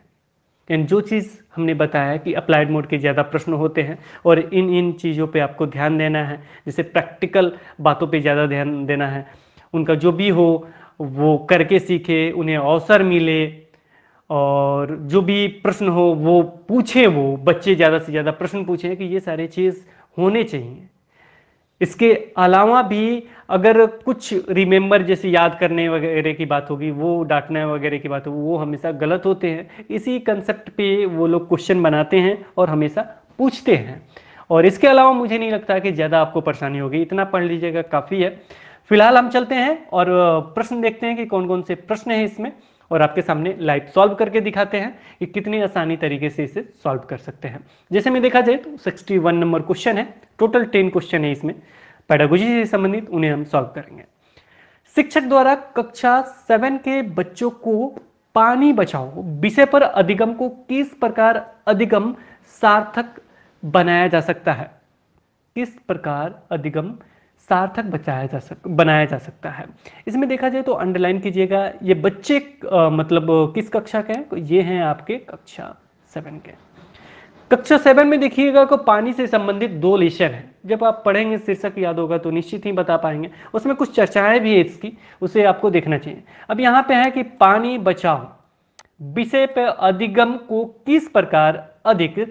एंड जो चीज़ हमने बताया कि अप्लाइड मोड के ज़्यादा प्रश्न होते हैं और इन इन चीज़ों पे आपको ध्यान देना है जैसे प्रैक्टिकल बातों पे ज़्यादा ध्यान देना है उनका जो भी हो वो करके सीखे उन्हें अवसर मिले और जो भी प्रश्न हो वो पूछें वो बच्चे ज़्यादा से ज़्यादा प्रश्न पूछें कि ये सारे चीज़ होने चाहिए इसके अलावा भी अगर कुछ रिमेंबर जैसे याद करने वगैरह की बात होगी वो डांटने वगैरह की बात होगी वो हमेशा गलत होते हैं इसी कंसेप्ट पे वो लोग क्वेश्चन बनाते हैं और हमेशा पूछते हैं और इसके अलावा मुझे नहीं लगता कि ज़्यादा आपको परेशानी होगी इतना पढ़ लीजिएगा काफ़ी है फिलहाल हम चलते हैं और प्रश्न देखते हैं कि कौन कौन से प्रश्न हैं इसमें और आपके सामने लाइव सॉल्व करके दिखाते हैं कि कितनी आसानी तरीके से इसे सॉल्व कर सकते हैं जैसे में देखा जाए तो 61 नंबर क्वेश्चन है टोटल 10 क्वेश्चन है इसमें पैडागोजी से संबंधित उन्हें हम सॉल्व करेंगे शिक्षक द्वारा कक्षा सेवन के बच्चों को पानी बचाओ विषय पर अधिगम को किस प्रकार अधिगम सार्थक बनाया जा सकता है किस प्रकार अधिगम सार्थक बचाया जा सक बनाया जा सकता है इसमें देखा जाए तो अंडरलाइन कीजिएगा ये बच्चे आ, मतलब किस कक्षा के हैं तो ये हैं आपके कक्षा सेवन के कक्षा सेवन में देखिएगा को पानी से संबंधित दो लेशन है जब आप पढ़ेंगे शीर्षक याद होगा तो निश्चित ही बता पाएंगे उसमें कुछ चर्चाएं भी है इसकी उसे आपको देखना चाहिए अब यहाँ पे है कि पानी बचाओ विषय पर अधिगम को किस प्रकार अधिक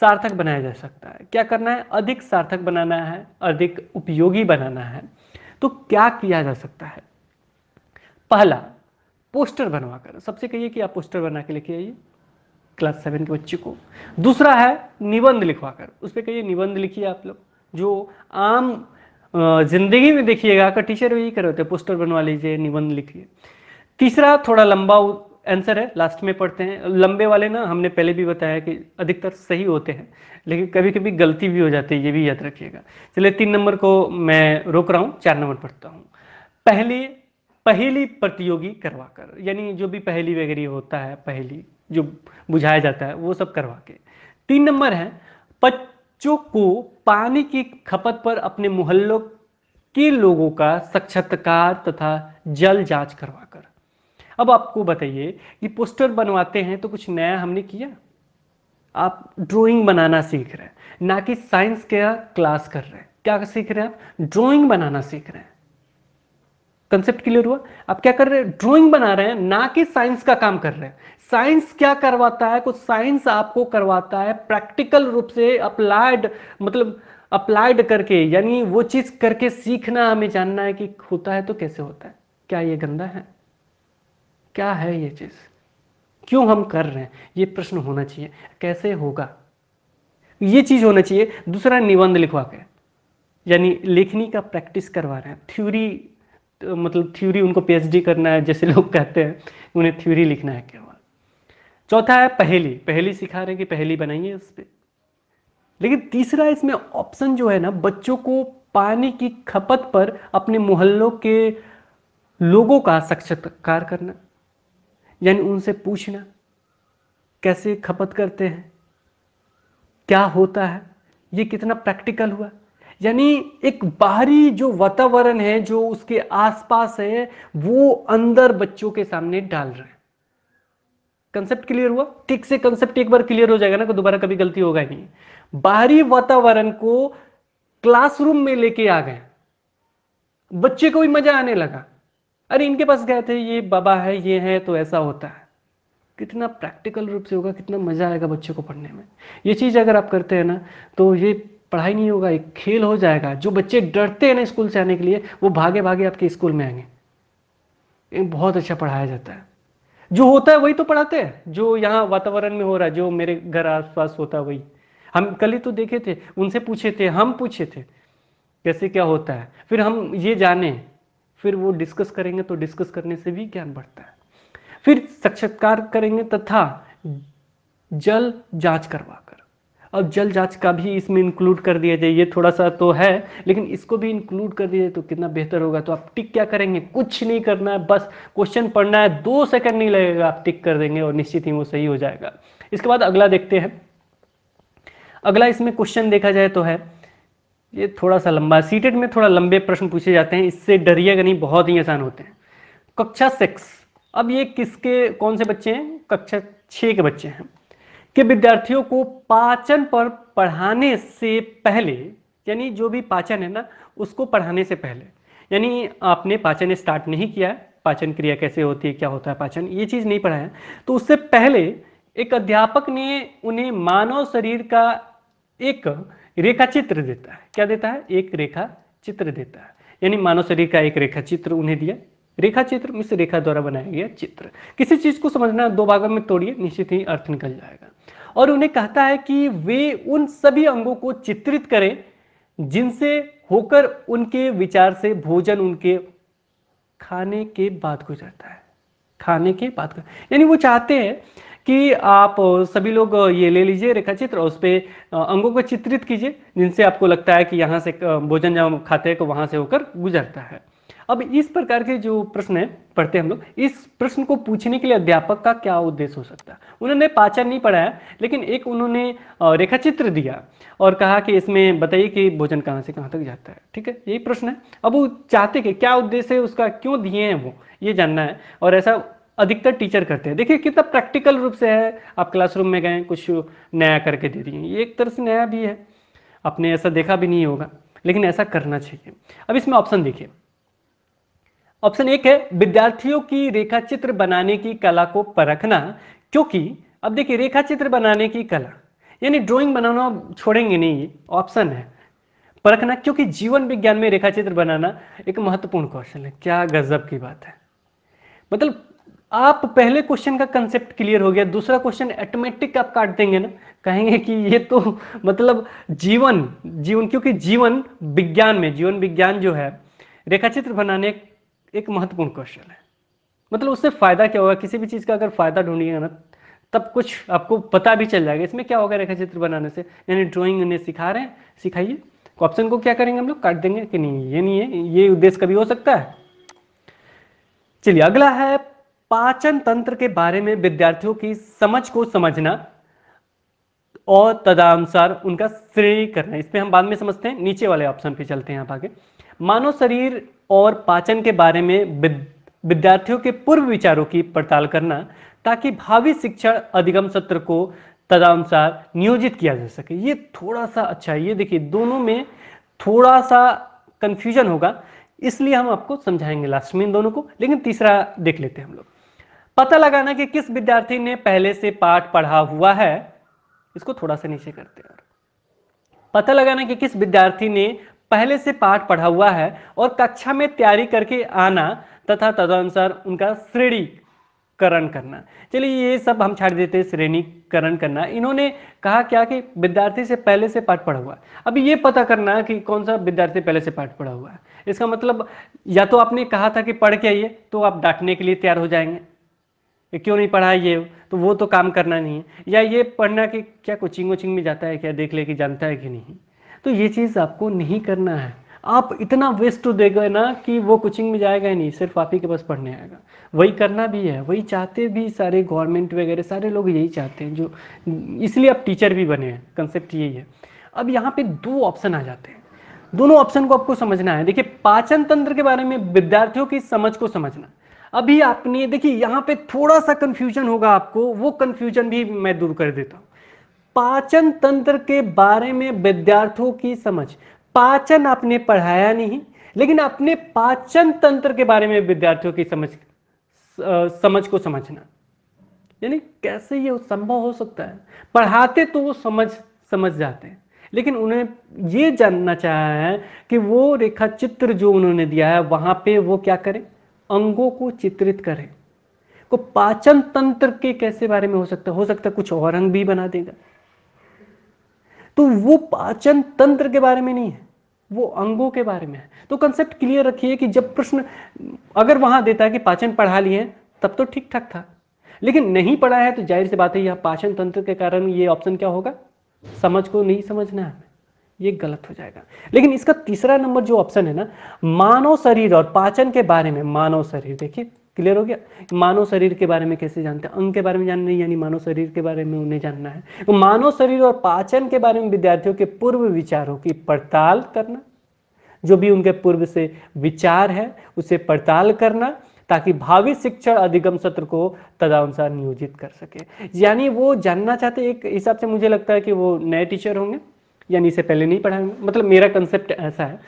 सार्थक बनाया जा सकता है क्या करना है अधिक सार्थक बनाना है अधिक उपयोगी बनाना है तो क्या किया जा सकता है पहला पोस्टर बनवाकर सबसे कहिए कि आप पोस्टर बना के लेके आइए क्लास सेवन के बच्चे को दूसरा है निबंध लिखवाकर उस पर कहिए निबंध लिखिए आप लोग जो आम जिंदगी में देखिएगा टीचर भी यही कर होते पोस्टर बनवा लीजिए निबंध लिखिए तीसरा थोड़ा लंबा आंसर है लास्ट में पढ़ते हैं लंबे वाले ना हमने पहले भी बताया कि अधिकतर सही होते हैं लेकिन कभी कभी गलती भी हो जाती है ये भी याद रखिएगा चलिए तीन नंबर को मैं रोक रहा हूँ चार नंबर पढ़ता हूँ पहली पहली प्रतियोगी करवा कर यानी जो भी पहली वगैरह होता है पहली जो बुझाया जाता है वो सब करवा के तीन नंबर है बच्चों को पानी की खपत पर अपने मोहल्लों के लोगों का साक्षात्कार तथा जल जांच करवाकर अब आपको बताइए कि पोस्टर बनवाते हैं तो कुछ नया हमने किया आप ड्राइंग बनाना सीख रहे हैं ना कि साइंस के क्लास कर रहे हैं क्या सीख रहे हैं आप ड्राइंग बनाना सीख रहे हैं कंसेप्ट क्लियर हुआ आप क्या कर रहे हैं ड्राइंग बना रहे हैं ना कि साइंस का काम कर रहे हैं साइंस क्या करवाता है कुछ साइंस आपको करवाता है प्रैक्टिकल रूप से अप्लाइड मतलब अप्लाइड करके यानी वो चीज करके सीखना हमें जानना है कि होता है तो कैसे होता है क्या ये गंदा है क्या है ये चीज़ क्यों हम कर रहे हैं ये प्रश्न होना चाहिए कैसे होगा ये चीज़ होना चाहिए दूसरा निबंध लिखवा के यानी लेखनी का प्रैक्टिस करवा रहे हैं थ्योरी तो मतलब थ्योरी उनको पीएचडी करना है जैसे लोग कहते हैं उन्हें थ्योरी लिखना है केवल चौथा है पहेली पहली सिखा रहे हैं कि पहली बनाइए उस पर लेकिन तीसरा इसमें ऑप्शन जो है ना बच्चों को पानी की खपत पर अपने मोहल्लों के लोगों का साक्षात्कार करना यानी उनसे पूछना कैसे खपत करते हैं क्या होता है ये कितना प्रैक्टिकल हुआ यानी एक बाहरी जो वातावरण है जो उसके आसपास है वो अंदर बच्चों के सामने डाल रहे हैं कंसेप्ट क्लियर हुआ ठीक से कंसेप्ट एक बार क्लियर हो जाएगा ना तो दोबारा कभी गलती होगा ही नहीं बाहरी वातावरण को क्लासरूम में लेके आ गए बच्चे को भी मजा आने लगा अरे इनके पास गए थे ये बाबा है ये है तो ऐसा होता है कितना प्रैक्टिकल रूप से होगा कितना मज़ा आएगा बच्चे को पढ़ने में ये चीज़ अगर आप करते हैं ना तो ये पढ़ाई नहीं होगा एक खेल हो जाएगा जो बच्चे डरते हैं ना स्कूल से आने के लिए वो भागे भागे आपके स्कूल में आएंगे बहुत अच्छा पढ़ाया जाता है जो होता है वही तो पढ़ाते हैं जो यहाँ वातावरण में हो रहा है जो मेरे घर आसपास होता है वही हम कल ही तो देखे थे उनसे पूछे थे हम पूछे थे कैसे क्या होता है फिर हम ये जाने फिर वो डिस्कस करेंगे तो डिस्कस करने से भी ज्ञान बढ़ता है फिर साक्षात्कार करेंगे तथा जल जांच करवाकर अब जल जांच का भी इसमें इंक्लूड कर दिया जाए ये थोड़ा सा तो है लेकिन इसको भी इंक्लूड कर दिया जाए तो कितना बेहतर होगा तो आप टिक क्या करेंगे कुछ नहीं करना है बस क्वेश्चन पढ़ना है दो सेकंड नहीं लगेगा आप टिक कर देंगे और निश्चित ही वो सही हो जाएगा इसके बाद अगला देखते हैं अगला इसमें क्वेश्चन देखा जाए तो है ये थोड़ा सा लंबा सीटेड में थोड़ा लंबे प्रश्न पूछे जाते हैं इससे डरिएगा नहीं बहुत ही आसान होते हैं कक्षा सिक्स अब ये किसके कौन से बच्चे हैं कक्षा छः के बच्चे हैं कि विद्यार्थियों को पाचन पर पढ़ाने से पहले यानी जो भी पाचन है ना उसको पढ़ाने से पहले यानी आपने पाचन स्टार्ट नहीं किया पाचन क्रिया कैसे होती है क्या होता है पाचन ये चीज़ नहीं पढ़ाया तो उससे पहले एक अध्यापक ने उन्हें मानव शरीर का एक रेखा चित्र देता है क्या देता है एक रेखा चित्र देता है यानी मानव शरीर का एक रेखा चित्र उन्हें दिया रेखा चित्र मिस रेखा द्वारा बनाया गया चित्र किसी चीज को समझना दो भागों में तोड़िए निश्चित ही अर्थ निकल जाएगा और उन्हें कहता है कि वे उन सभी अंगों को चित्रित करें जिनसे होकर उनके विचार से भोजन उनके खाने के बाद गुजरता है खाने के बाद यानी वो चाहते हैं कि आप सभी लोग ये ले लीजिए रेखा चित्र और उस पर अंगों को चित्रित कीजिए जिनसे आपको लगता है कि यहाँ से भोजन जब खाते हैं तो वहाँ से होकर गुजरता है अब इस प्रकार के जो प्रश्न है पढ़ते हैं हम लोग इस प्रश्न को पूछने के लिए अध्यापक का क्या उद्देश्य हो सकता है उन्होंने पाचन नहीं पढ़ाया लेकिन एक उन्होंने रेखा चित्र दिया और कहा कि इसमें बताइए कि भोजन कहाँ से कहाँ तक जाता है ठीक है यही प्रश्न है अब वो चाहते कि क्या उद्देश्य है उसका क्यों दिए हैं वो ये जानना है और ऐसा अधिकतर टीचर करते हैं देखिए कितना प्रैक्टिकल रूप से है आप क्लासरूम में गए कुछ नया करके दे दिए ये एक तरह से नया भी है आपने ऐसा देखा भी नहीं होगा लेकिन ऐसा करना चाहिए अब इसमें ऑप्शन देखिए ऑप्शन एक है विद्यार्थियों की रेखा चित्र बनाने की कला को परखना क्योंकि अब देखिए रेखा चित्र बनाने की कला यानी ड्राइंग बनाना छोड़ेंगे नहीं ऑप्शन है परखना क्योंकि जीवन विज्ञान में रेखा चित्र बनाना एक महत्वपूर्ण क्वेश्चन है क्या गजब की बात है मतलब आप पहले क्वेश्चन का कंसेप्ट क्लियर हो गया दूसरा क्वेश्चन एटोमेटिक आप काट देंगे ना कहेंगे कि ये तो मतलब जीवन जीवन क्योंकि जीवन विज्ञान में जीवन विज्ञान जो है रेखाचित्र बनाने एक, एक महत्वपूर्ण क्वेश्चन है मतलब उससे फायदा क्या होगा किसी भी चीज़ का अगर फायदा ढूंढिएगा ना तब कुछ आपको पता भी चल जाएगा इसमें क्या होगा रेखा चित्र बनाने से यानी ड्राइंग उन्हें सिखा रहे हैं सिखाइए ऑप्शन तो को क्या करेंगे हम लोग काट देंगे कि नहीं ये नहीं है ये उद्देश्य कभी हो सकता है चलिए अगला है पाचन तंत्र के बारे में विद्यार्थियों की समझ को समझना और तदानुसार उनका श्रेय करना इस पर हम बाद में समझते हैं नीचे वाले ऑप्शन पे चलते हैं आप आगे मानव शरीर और पाचन के बारे में विद्यार्थियों के पूर्व विचारों की पड़ताल करना ताकि भावी शिक्षण अधिगम सत्र को तदानुसार नियोजित किया जा सके ये थोड़ा सा अच्छा है ये देखिए दोनों में थोड़ा सा कन्फ्यूजन होगा इसलिए हम आपको समझाएंगे लास्ट में इन दोनों को लेकिन तीसरा देख लेते हैं हम लोग पता लगाना कि किस विद्यार्थी ने पहले से पाठ पढ़ा हुआ है इसको थोड़ा सा नीचे करते हैं पता लगाना कि किस विद्यार्थी ने पहले से पाठ पढ़ा हुआ है और कक्षा में तैयारी करके आना तथा तदनुसार उनका श्रेणी करण करना चलिए ये सब हम छाड़ देते हैं श्रेणीकरण करना इन्होंने कहा क्या कि विद्यार्थी से पहले से पाठ पढ़ा हुआ अब ये पता करना कि कौन सा विद्यार्थी पहले से पाठ पढ़ा हुआ है इसका मतलब या तो आपने कहा था कि पढ़ के आइए तो आप डांटने के लिए तैयार हो जाएंगे क्यों नहीं पढ़ा ये तो वो तो काम करना नहीं है या ये पढ़ना कि क्या कोचिंग वोचिंग में जाता है क्या देख ले कि जानता है कि नहीं तो ये चीज़ आपको नहीं करना है आप इतना वेस्ट तो देगा ना कि वो कोचिंग में जाएगा ही नहीं सिर्फ आप ही के पास पढ़ने आएगा वही करना भी है वही चाहते भी सारे गवर्नमेंट वगैरह सारे लोग यही चाहते हैं जो इसलिए आप टीचर भी बने हैं कंसेप्ट यही है अब यहाँ पे दो ऑप्शन आ जाते हैं दोनों ऑप्शन को आपको समझना है देखिए पाचन तंत्र के बारे में विद्यार्थियों की समझ को समझना अभी आपने देखिए यहाँ पे थोड़ा सा कन्फ्यूजन होगा आपको वो कन्फ्यूजन भी मैं दूर कर देता हूँ पाचन तंत्र के बारे में विद्यार्थियों की समझ पाचन आपने पढ़ाया नहीं लेकिन आपने पाचन तंत्र के बारे में विद्यार्थियों की समझ समझ को समझना यानी कैसे ये संभव हो सकता है पढ़ाते तो वो समझ समझ जाते हैं लेकिन उन्हें ये जानना चाह है कि वो रेखा चित्र जो उन्होंने दिया है वहां पे वो क्या करें अंगों को चित्रित करें को पाचन तंत्र के कैसे बारे में हो सकता हो सकता कुछ और अंग भी बना देगा तो वो पाचन तंत्र के बारे में नहीं है वो अंगों के बारे में है तो कंसेप्ट क्लियर रखिए कि जब प्रश्न अगर वहां देता है कि पाचन पढ़ा लिए तब तो ठीक ठाक था लेकिन नहीं पढ़ा है तो जाहिर सी बात है यह पाचन तंत्र के कारण ये ऑप्शन क्या होगा समझ को नहीं समझना है ये गलत हो जाएगा लेकिन इसका तीसरा नंबर जो ऑप्शन है ना मानव शरीर और पाचन के बारे में मानव शरीर देखिए क्लियर हो गया मानव शरीर के बारे में कैसे जानते हैं अंग के बारे में जानना यानी मानव शरीर के बारे में उन्हें जानना है तो मानव शरीर और पाचन के बारे में विद्यार्थियों के पूर्व विचारों की पड़ताल करना जो भी उनके पूर्व से विचार है उसे पड़ताल करना ताकि भावी शिक्षण अधिगम सत्र को तदानुसार नियोजित कर सके यानी वो जानना चाहते एक हिसाब से मुझे लगता है कि वो नए टीचर होंगे यानी इसे पहले नहीं पढ़ाएंगे मतलब मेरा कंसेप्ट ऐसा है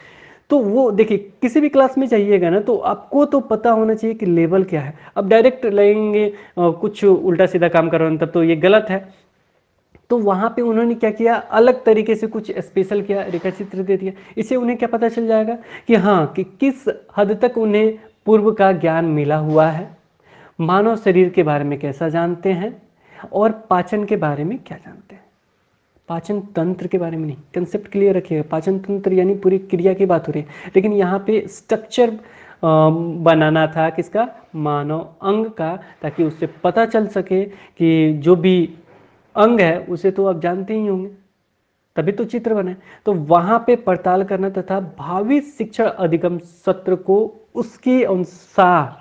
तो वो देखिए किसी भी क्लास में चाहिएगा ना तो आपको तो पता होना चाहिए कि लेवल क्या है अब डायरेक्ट लगेंगे कुछ उल्टा सीधा काम करो तब तो ये गलत है तो वहाँ पे उन्होंने क्या किया अलग तरीके से कुछ स्पेशल किया रेखा चित्र दे दिया इससे उन्हें क्या पता चल जाएगा कि हाँ कि किस हद तक उन्हें पूर्व का ज्ञान मिला हुआ है मानव शरीर के बारे में कैसा जानते हैं और पाचन के बारे में क्या जानते हैं पाचन तंत्र के बारे में नहीं कंसेप्ट क्लियर रखिएगा पाचन तंत्र यानी पूरी क्रिया की बात हो रही है लेकिन यहाँ पे स्ट्रक्चर बनाना था किसका मानव अंग का ताकि उससे पता चल सके कि जो भी अंग है उसे तो आप जानते ही होंगे तभी तो चित्र बने तो वहां पे पड़ताल करना तथा भावी शिक्षण अधिगम सत्र को उसके अनुसार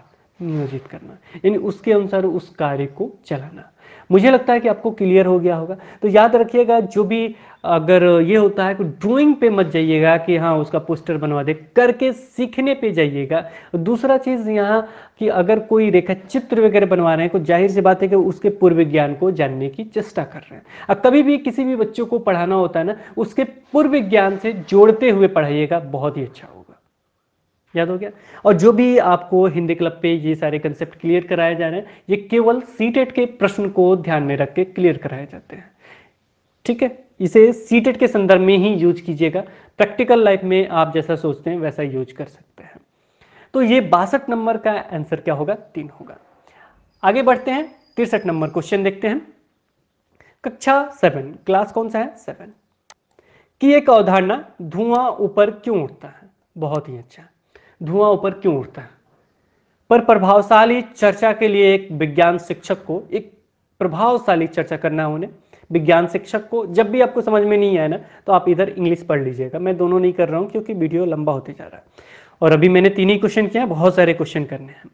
नियोजित करना यानी उसके अनुसार उस कार्य को चलाना मुझे लगता है कि आपको क्लियर हो गया होगा तो याद रखिएगा जो भी अगर ये होता है कि ड्राइंग पे मत जाइएगा कि हाँ उसका पोस्टर बनवा दे करके सीखने पे जाइएगा दूसरा चीज़ यहाँ कि अगर कोई रेखा चित्र वगैरह बनवा रहे हैं तो जाहिर सी बात है कि उसके पूर्व ज्ञान को जानने की चेष्टा कर रहे हैं अब कभी भी किसी भी बच्चों को पढ़ाना होता है ना उसके पूर्व ज्ञान से जोड़ते हुए पढ़ाइएगा बहुत ही अच्छा होगा याद हो गया और जो भी आपको हिंदी क्लब पे ये सारे कंसेप्ट क्लियर कराए जा रहे हैं ये केवल सीटेट e के प्रश्न को ध्यान में रख के क्लियर कराए जाते हैं ठीक है इसे सीटेट e के संदर्भ में ही यूज कीजिएगा प्रैक्टिकल लाइफ में आप जैसा सोचते हैं वैसा यूज कर सकते हैं तो ये बासठ नंबर का आंसर क्या होगा तीन होगा आगे बढ़ते हैं तिरसठ नंबर क्वेश्चन देखते हैं कक्षा सेवन क्लास कौन सा है सेवन की एक अवधारणा धुआं ऊपर क्यों उठता है बहुत ही अच्छा धुआं ऊपर क्यों उठता है पर प्रभावशाली चर्चा के लिए एक विज्ञान शिक्षक को एक प्रभावशाली चर्चा करना उन्हें विज्ञान शिक्षक को जब भी आपको समझ में नहीं आया ना तो आप इधर इंग्लिश पढ़ लीजिएगा मैं दोनों नहीं कर रहा हूँ क्योंकि वीडियो लंबा होते जा रहा है और अभी मैंने तीन ही क्वेश्चन किया बहुत सारे क्वेश्चन करने हैं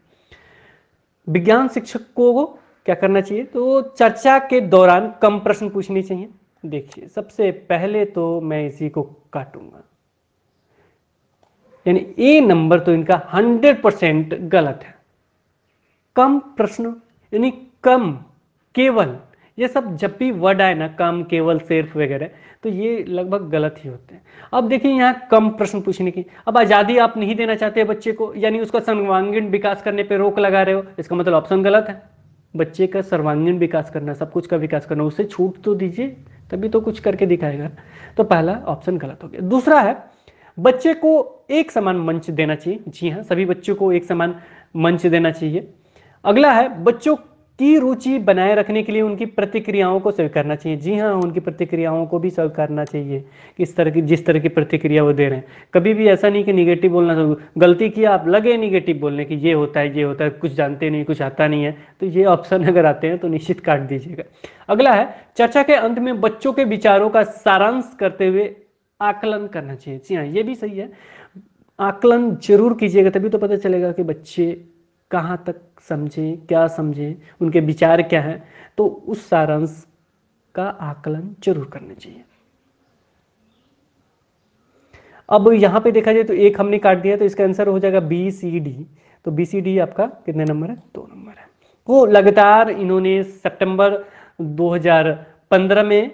विज्ञान शिक्षक को क्या करना चाहिए तो चर्चा के दौरान कम प्रश्न पूछने चाहिए देखिए सबसे पहले तो मैं इसी को काटूंगा यानी ए नंबर तो इनका 100 परसेंट गलत है कम प्रश्न यानी कम केवल ये सब जब भी वर्ड आए ना कम केवल सिर्फ वगैरह तो ये लगभग गलत ही होते हैं अब देखिए यहाँ कम प्रश्न पूछने की अब आज़ादी आप नहीं देना चाहते बच्चे को यानी उसका सर्वांगीण विकास करने पर रोक लगा रहे हो इसका मतलब ऑप्शन गलत है बच्चे का सर्वांगीण विकास करना सब कुछ का विकास करना उसे छूट तो दीजिए तभी तो कुछ करके दिखाएगा तो पहला ऑप्शन गलत हो गया दूसरा है बच्चे को एक समान मंच देना चाहिए जी हाँ सभी बच्चों को एक समान मंच देना चाहिए अगला है बच्चों की रुचि बनाए रखने के लिए उनकी प्रतिक्रियाओं को स्वीकारना चाहिए जी हाँ उनकी प्रतिक्रियाओं को भी स्वीकारना चाहिए किस तरह की जिस तरह की प्रतिक्रिया वो दे रहे हैं कभी भी ऐसा नहीं कि निगेटिव बोलना गलती किया आप लगे निगेटिव बोलने की ये होता है ये होता है कुछ जानते नहीं कुछ आता नहीं है तो ये ऑप्शन अगर आते हैं तो निश्चित काट दीजिएगा अगला है चर्चा के अंत में बच्चों के विचारों का सारांश करते हुए आकलन करना चाहिए जी हाँ ये भी सही है आकलन जरूर कीजिएगा तभी तो पता चलेगा कि बच्चे कहाँ तक समझें क्या समझें उनके विचार क्या हैं तो उस सारांश का आकलन जरूर करना चाहिए अब यहां पे देखा जाए तो एक हमने काट दिया तो इसका आंसर हो जाएगा बी सी डी तो बी सी डी आपका कितने नंबर है दो नंबर है वो लगातार इन्होंने सितंबर 2015 में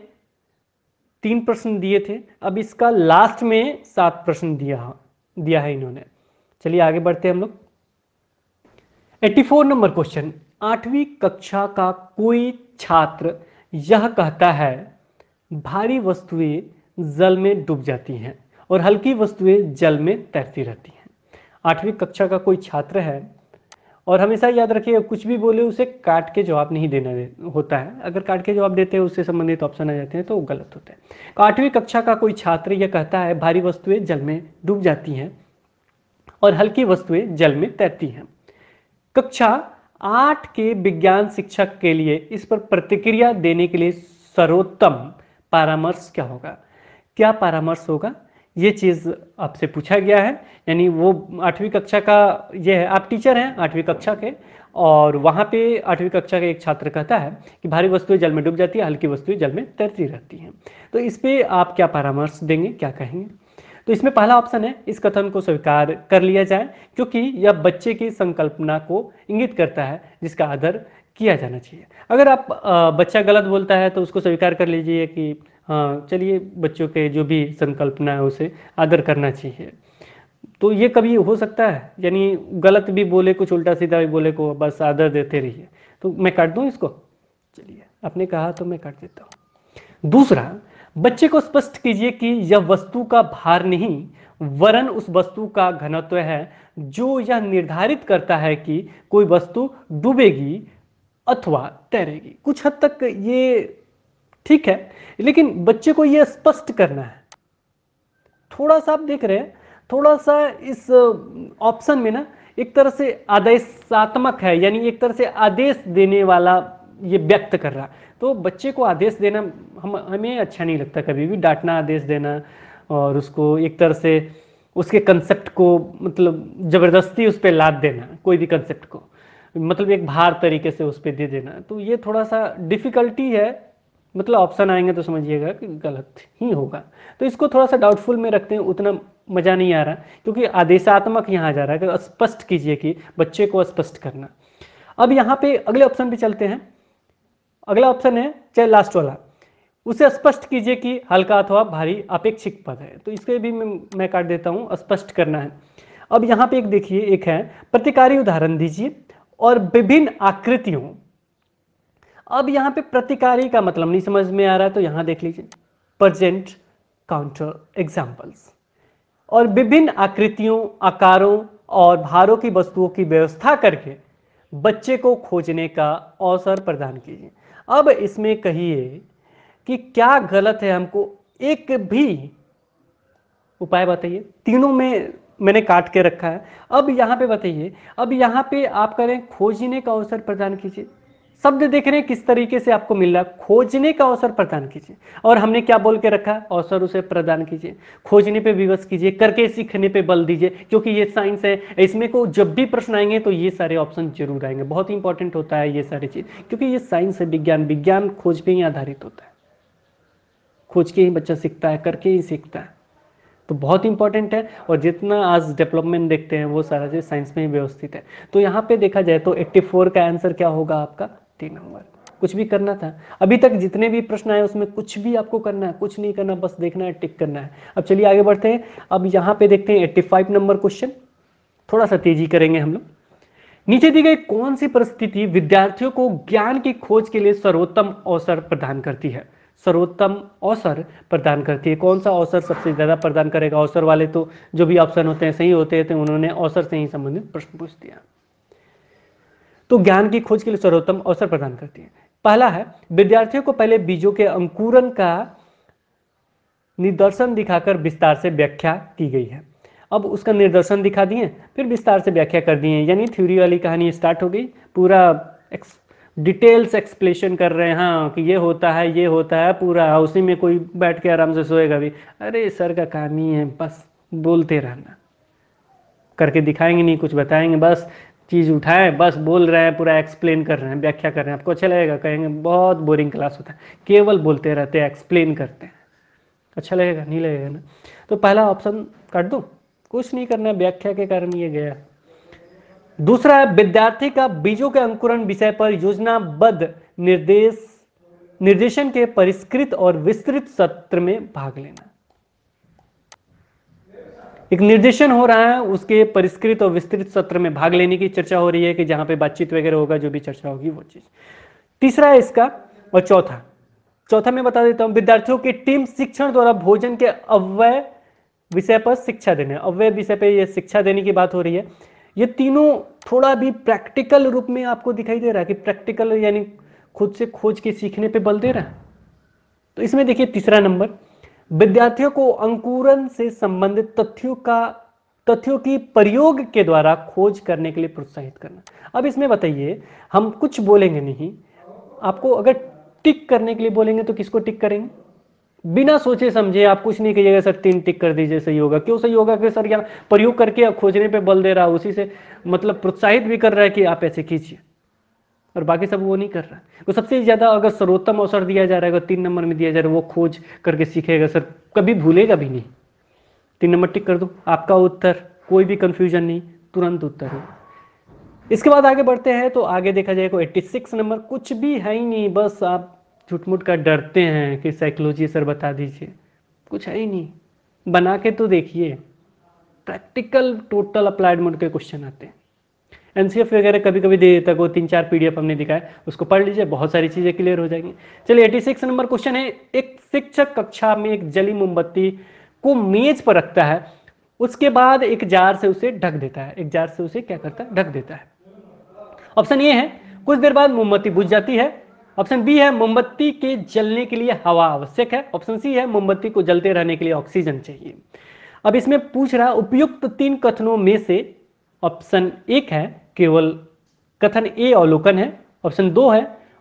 तीन प्रश्न दिए थे अब इसका लास्ट में सात प्रश्न दिया दिया है इन्होंने चलिए आगे बढ़ते हैं हम लोग 84 नंबर क्वेश्चन आठवीं कक्षा का कोई छात्र यह कहता है भारी वस्तुएं जल में डूब जाती हैं और हल्की वस्तुएं जल में तैरती रहती हैं आठवीं कक्षा का कोई छात्र है और हमेशा याद रखिए कुछ भी बोले उसे काट के जवाब नहीं देना दे, होता है अगर काट के जवाब देते हैं उससे संबंधित ऑप्शन आ जाते हैं तो गलत होते हैं आठवीं कक्षा का कोई छात्र यह कहता है भारी वस्तुएं जल में डूब जाती हैं और हल्की वस्तुएं जल में तैरती हैं कक्षा आठ के विज्ञान शिक्षक के लिए इस पर प्रतिक्रिया देने के लिए सर्वोत्तम परामर्श क्या होगा क्या परामर्श होगा ये चीज़ आपसे पूछा गया है यानी वो आठवीं कक्षा का ये है आप टीचर हैं आठवीं कक्षा के और वहाँ पे आठवीं कक्षा का एक छात्र कहता है कि भारी वस्तुएं जल में डूब जाती है हल्की वस्तुएं जल में तैरती रहती हैं तो इस पर आप क्या परामर्श देंगे क्या कहेंगे तो इसमें पहला ऑप्शन है इस कथन को स्वीकार कर लिया जाए क्योंकि यह बच्चे की संकल्पना को इंगित करता है जिसका आदर किया जाना चाहिए अगर आप बच्चा गलत बोलता है तो उसको स्वीकार कर लीजिए कि हाँ, चलिए बच्चों के जो भी संकल्पना है उसे आदर करना चाहिए तो ये कभी हो सकता है यानी गलत भी बोले कुछ उल्टा सीधा भी बोले को बस आदर देते रहिए तो मैं काट दूँ इसको चलिए आपने कहा तो मैं काट देता हूँ दूसरा बच्चे को स्पष्ट कीजिए कि यह वस्तु का भार नहीं वरन उस वस्तु का घनत्व है जो यह निर्धारित करता है कि कोई वस्तु डूबेगी अथवा तैरेगी कुछ हद तक ये ठीक है लेकिन बच्चे को यह स्पष्ट करना है थोड़ा सा आप देख रहे हैं थोड़ा सा इस ऑप्शन में ना एक तरह से आदेशात्मक है यानी एक तरह से आदेश देने वाला ये व्यक्त कर रहा तो बच्चे को आदेश देना हम हमें अच्छा नहीं लगता कभी भी डांटना आदेश देना और उसको एक तरह से उसके कंसेप्ट को मतलब ज़बरदस्ती उस पर लाद देना कोई भी कंसेप्ट को मतलब एक भार तरीके से उस पर दे देना तो ये थोड़ा सा डिफ़िकल्टी है मतलब ऑप्शन आएंगे तो समझिएगा कि गलत ही होगा तो इसको थोड़ा सा डाउटफुल में रखते हैं उतना मज़ा नहीं आ रहा क्योंकि आदेशात्मक यहाँ जा रहा है कि स्पष्ट कीजिए कि बच्चे को स्पष्ट करना अब यहाँ पे अगले ऑप्शन पे चलते हैं अगला ऑप्शन है चाहे लास्ट वाला उसे स्पष्ट कीजिए कि हल्का अथवा भारी अपेक्षिक पद है तो इसके भी मैं काट देता हूँ स्पष्ट करना है अब यहाँ पे एक देखिए एक है प्रतिकारी उदाहरण दीजिए और विभिन्न आकृतियों अब यहाँ पे प्रतिकारी का मतलब नहीं समझ में आ रहा है तो यहाँ देख लीजिए प्रजेंट काउंटर एग्जाम्पल्स और विभिन्न आकृतियों आकारों और भारों की वस्तुओं की व्यवस्था करके बच्चे को खोजने का अवसर प्रदान कीजिए अब इसमें कहिए कि क्या गलत है हमको एक भी उपाय बताइए तीनों में मैंने काट के रखा है अब यहाँ पे बताइए अब यहाँ पे आप करें खोजने का अवसर प्रदान कीजिए शब्द देख रहे हैं किस तरीके से आपको मिल रहा है खोजने का अवसर प्रदान कीजिए और हमने क्या बोल के रखा अवसर उसे प्रदान कीजिए खोजने पे विवश कीजिए करके सीखने पे बल दीजिए क्योंकि ये साइंस है इसमें को जब भी प्रश्न आएंगे तो ये सारे ऑप्शन जरूर आएंगे बहुत इंपॉर्टेंट होता है ये सारी चीज़ क्योंकि ये साइंस है विज्ञान विज्ञान खोज पर ही आधारित होता है खोज के ही बच्चा सीखता है करके ही सीखता है तो बहुत इंपॉर्टेंट है और जितना आज डेवलपमेंट देखते हैं वो सारा चीज़ साइंस में ही व्यवस्थित है तो यहाँ पे देखा जाए तो 84 का आंसर क्या होगा आपका तीन नंबर कुछ भी करना था अभी तक जितने भी प्रश्न आए उसमें कुछ भी आपको करना है कुछ नहीं करना बस देखना है टिक करना है अब चलिए आगे बढ़ते हैं अब यहाँ पे देखते हैं 85 नंबर क्वेश्चन थोड़ा सा तेजी करेंगे हम लोग नीचे दी गई कौन सी परिस्थिति विद्यार्थियों को ज्ञान की खोज के लिए सर्वोत्तम अवसर प्रदान करती है सर्वोत्तम अवसर प्रदान करती है कौन सा अवसर सबसे ज़्यादा प्रदान करेगा अवसर वाले तो जो भी ऑप्शन होते हैं सही होते हैं तो उन्होंने अवसर से ही संबंधित प्रश्न पूछ दिया तो ज्ञान की खोज के लिए सर्वोत्तम अवसर प्रदान करती है पहला है विद्यार्थियों को पहले बीजों के अंकुरन का निदर्शन दिखाकर विस्तार से व्याख्या की गई है अब उसका निर्देशन दिखा दिए फिर विस्तार से व्याख्या कर दिए यानी थ्योरी वाली कहानी स्टार्ट हो गई पूरा एक्स डिटेल्स एक्सप्लेन कर रहे हैं हाँ कि ये होता है ये होता है पूरा उसी में कोई बैठ के आराम से सोएगा भी अरे सर का काम ही है बस बोलते रहना करके दिखाएंगे नहीं कुछ बताएंगे बस चीज़ उठाएं बस बोल रहे हैं पूरा एक्सप्लेन कर रहे हैं व्याख्या कर रहे हैं आपको अच्छा लगेगा कहेंगे बहुत बोरिंग क्लास होता है केवल बोलते रहते हैं एक्सप्लेन करते हैं अच्छा लगेगा नहीं लगेगा ना तो पहला ऑप्शन काट दो कुछ नहीं करना व्याख्या के कारण ये गया दूसरा है विद्यार्थी का बीजों के अंकुरण विषय पर योजनाबद्ध निर्देश निर्देशन के परिष्कृत और विस्तृत सत्र में भाग लेना एक निर्देशन हो रहा है उसके परिष्कृत और विस्तृत सत्र में भाग लेने की चर्चा हो रही है कि जहां पे बातचीत वगैरह होगा जो भी चर्चा होगी वो चीज तीसरा है इसका और चौथा चौथा मैं बता देता हूं विद्यार्थियों की टीम शिक्षण द्वारा भोजन के अव्यय विषय पर शिक्षा देने अव्यय विषय पर यह शिक्षा देने की बात हो रही है ये तीनों थोड़ा भी प्रैक्टिकल रूप में आपको दिखाई दे रहा है कि प्रैक्टिकल यानी खुद से खोज के सीखने पे बल दे रहा है तो इसमें देखिए तीसरा नंबर विद्यार्थियों को अंकुरन से संबंधित तथ्यों का तथ्यों की प्रयोग के द्वारा खोज करने के लिए प्रोत्साहित करना अब इसमें बताइए हम कुछ बोलेंगे नहीं आपको अगर टिक करने के लिए बोलेंगे तो किसको टिक करेंगे बिना सोचे समझे आप कुछ नहीं कहिएगा सर तीन टिक कर दीजिए सही होगा क्यों सही होगा कि सर यहाँ प्रयोग करके खोजने पे बल दे रहा उसी से मतलब प्रोत्साहित भी कर रहा है कि आप ऐसे कीजिए और बाकी सब वो नहीं कर रहा है तो सबसे ज़्यादा अगर सर्वोत्तम अवसर दिया जा रहा है अगर तीन नंबर में दिया जा रहा है वो खोज करके सीखेगा सर कभी भूलेगा भी नहीं तीन नंबर टिक कर दो आपका उत्तर कोई भी कंफ्यूजन नहीं तुरंत उत्तर है इसके बाद आगे बढ़ते हैं तो आगे देखा जाएगा एट्टी सिक्स नंबर कुछ भी है ही नहीं बस आप झुटमुट का डरते हैं कि साइकोलॉजी सर बता दीजिए कुछ है ही नहीं बना के तो देखिए प्रैक्टिकल टोटल अप्लाइड मोड के क्वेश्चन आते हैं एन वगैरह कभी कभी दे देता वो तीन चार पीडीएफ हमने दिखाया उसको पढ़ लीजिए बहुत सारी चीज़ें क्लियर हो जाएंगी चलिए 86 नंबर क्वेश्चन है एक शिक्षक कक्षा में एक जली मोमबत्ती को मेज पर रखता है उसके बाद एक जार से उसे ढक देता है एक जार से उसे क्या करता है ढक देता है ऑप्शन ए है कुछ देर बाद मोमबत्ती बुझ जाती है ऑप्शन बी है मोमबत्ती के जलने के लिए हवा आवश्यक है ऑप्शन सी है मोमबत्ती को जलते रहने के लिए ऑक्सीजन चाहिए अब इसमें पूछ रहा उपयुक्त तीन कथनों में से ऑप्शन एक है केवल कथन ए अवलोकन है ऑप्शन दो है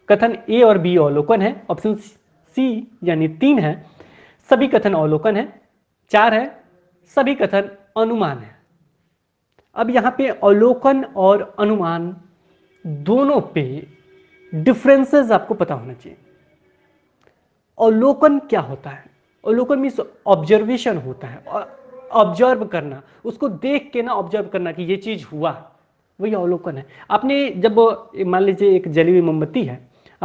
कथन ए और बी अवलोकन है ऑप्शन सी यानी तीन है सभी कथन अवलोकन है चार है सभी कथन अनुमान है अब यहां पे अवलोकन और अनुमान दोनों पे डिफरेंसेस आपको पता होना चाहिए अवलोकन क्या होता है अवलोकन मीन्स ऑब्जर्वेशन होता है ऑब्जर्व करना उसको देख के ना ऑब्जर्व करना कि ये चीज़ हुआ वही अवलोकन है आपने जब मान लीजिए एक जली हुई मोमबत्ती है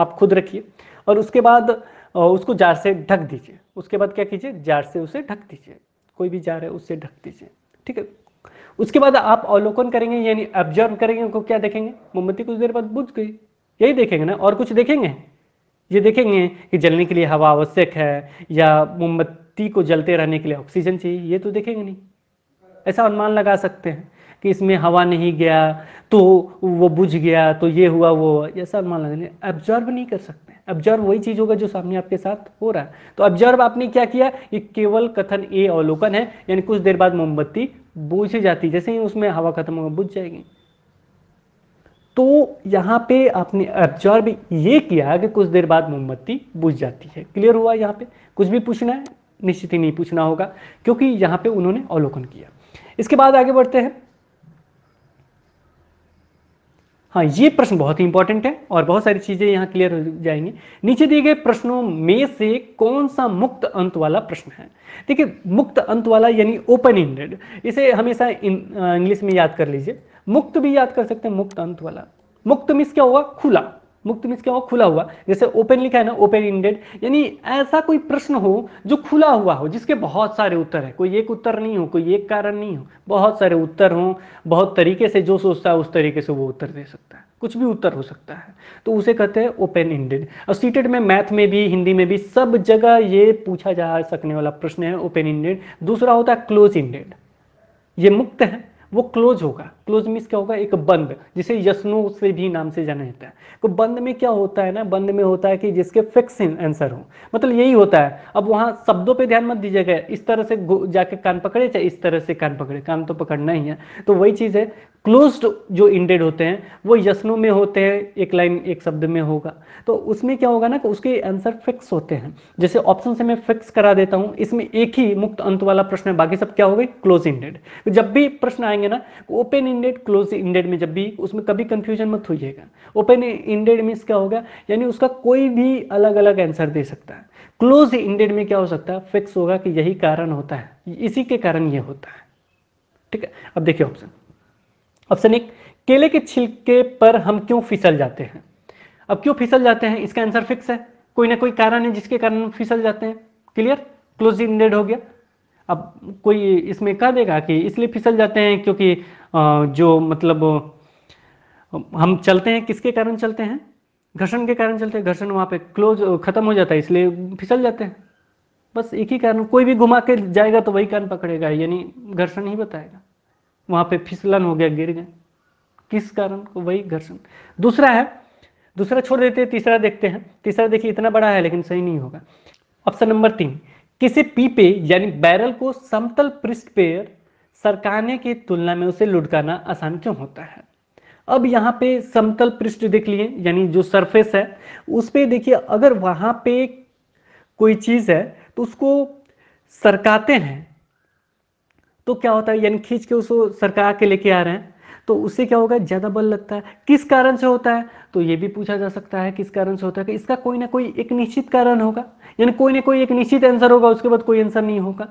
आप खुद रखिए और उसके बाद उसको जार से ढक दीजिए उसके बाद क्या कीजिए जार से उसे ढक दीजिए कोई भी जार है उससे ढक दीजिए ठीक है उसके बाद आप अवलोकन करेंगे यानी ऑब्जर्व करेंगे उनको क्या देखेंगे मोमबत्ती कुछ देर बाद बुझ गई यही देखेंगे ना और कुछ देखेंगे ये देखेंगे कि जलने के लिए हवा आवश्यक है या मोमबत्ती को जलते रहने के लिए ऑक्सीजन चाहिए ये तो देखेंगे नहीं ऐसा अनुमान लगा सकते हैं कि इसमें हवा नहीं गया तो वो बुझ गया तो ये हुआ वो ये सब मान लगने ऑब्जर्व नहीं कर सकते ऑब्जर्व वही चीज होगा जो सामने आपके साथ हो रहा है तो ऑब्जर्व आपने क्या किया ये केवल कथन ए अवलोकन है यानी कुछ देर बाद मोमबत्ती बुझ जाती जैसे ही उसमें हवा खत्म होगा बुझ जाएगी तो यहाँ पे आपने ऑब्जर्व ये किया कि कुछ देर बाद मोमबत्ती बुझ जाती है क्लियर हुआ यहाँ पे कुछ भी पूछना है निश्चित ही नहीं पूछना होगा क्योंकि यहाँ पे उन्होंने अवलोकन किया इसके बाद आगे बढ़ते हैं हाँ ये प्रश्न बहुत ही इंपॉर्टेंट है और बहुत सारी चीजें यहाँ क्लियर हो जाएंगी नीचे दिए गए प्रश्नों में से कौन सा मुक्त अंत वाला प्रश्न है देखिए मुक्त अंत वाला यानी ओपन इंडेड इसे हमेशा इंग्लिश में याद कर लीजिए मुक्त भी याद कर सकते हैं मुक्त अंत वाला मुक्त मिस क्या होगा खुला मुक्त मीन्स क्या हो खुला हुआ जैसे ओपन लिखा है ना ओपन इंडेड यानी ऐसा कोई प्रश्न हो जो खुला हुआ हो जिसके बहुत सारे उत्तर है कोई एक उत्तर नहीं हो कोई एक कारण नहीं हो बहुत सारे उत्तर हो बहुत तरीके से जो सोचता है उस तरीके से वो उत्तर दे सकता है कुछ भी उत्तर हो सकता है तो उसे कहते हैं ओपन इंडेड और सीटेड में मैथ में भी हिंदी में भी सब जगह ये पूछा जा सकने वाला प्रश्न है ओपन इंडेड दूसरा होता है क्लोज इंडेड ये मुक्त है वो क्लोज होगा क्लोज मीन्स क्या होगा एक बंद जिसे यशनो से भी नाम से जाना जाता है तो बंद में क्या होता है ना बंद में होता है कि जिसके फिक्स आंसर हो मतलब यही होता है अब वहाँ शब्दों पे ध्यान मत दीजिएगा इस तरह से जाके कान पकड़े चाहे इस तरह से कान पकड़े कान तो पकड़ना ही है तो वही चीज़ है क्लोज्ड जो इंडेड होते हैं वो यशनो में होते हैं एक लाइन एक शब्द में होगा तो उसमें क्या होगा ना कि उसके आंसर फिक्स होते हैं जैसे ऑप्शन से मैं फिक्स करा देता हूं इसमें एक ही मुक्त अंत वाला प्रश्न है बाकी सब क्या हो गए क्लोज तो इंडेड जब भी प्रश्न आएंगे ना ओपन इंडेड क्लोज इंडेड में जब भी उसमें कभी कंफ्यूजन मत होइएगा ओपन इंडेड मीन्स क्या होगा यानी उसका कोई भी अलग अलग आंसर दे सकता है क्लोज इंडेड में क्या हो सकता है फिक्स होगा कि यही कारण होता है इसी के कारण ये होता है ठीक है अब देखिए ऑप्शन ऑप्शन एक केले के छिलके पर हम क्यों फिसल जाते हैं अब क्यों फिसल जाते हैं इसका आंसर फिक्स है कोई ना कोई कारण है जिसके कारण हम फिसल जाते हैं क्लियर क्लोज इंडेड हो गया अब कोई इसमें कह देगा कि इसलिए फिसल जाते हैं क्योंकि जो मतलब हम चलते हैं किसके कारण चलते हैं घर्षण के कारण चलते हैं घर्षण वहां पे क्लोज खत्म हो जाता है इसलिए फिसल जाते हैं बस एक ही कारण कोई भी घुमा के जाएगा तो वही कारण पकड़ेगा यानी घर्षण ही बताएगा वहां पे फिसलन हो गया गिर गए किस कारण तो वही घर्षण दूसरा है दूसरा छोड़ देते हैं तीसरा देखते हैं तीसरा देखिए इतना बड़ा है लेकिन सही नहीं होगा ऑप्शन नंबर तीन किसी पीपे यानी बैरल को समतल पृष्ठ पेयर सरकाने की तुलना में उसे लुटकाना आसान क्यों होता है अब यहाँ पे समतल पृष्ठ देख लिए यानी जो सरफेस है उस पर देखिए अगर वहां पे कोई चीज़ है तो उसको सरकाते हैं तो क्या होता है यानी खींच के उसको सरका के लेके आ रहे हैं तो उससे क्या होगा ज़्यादा बल लगता है किस कारण से होता है तो ये भी पूछा जा सकता है किस कारण से होता है कि इसका कोई ना कोई एक निश्चित कारण होगा यानी कोई ना कोई एक निश्चित आंसर होगा उसके बाद कोई आंसर नहीं होगा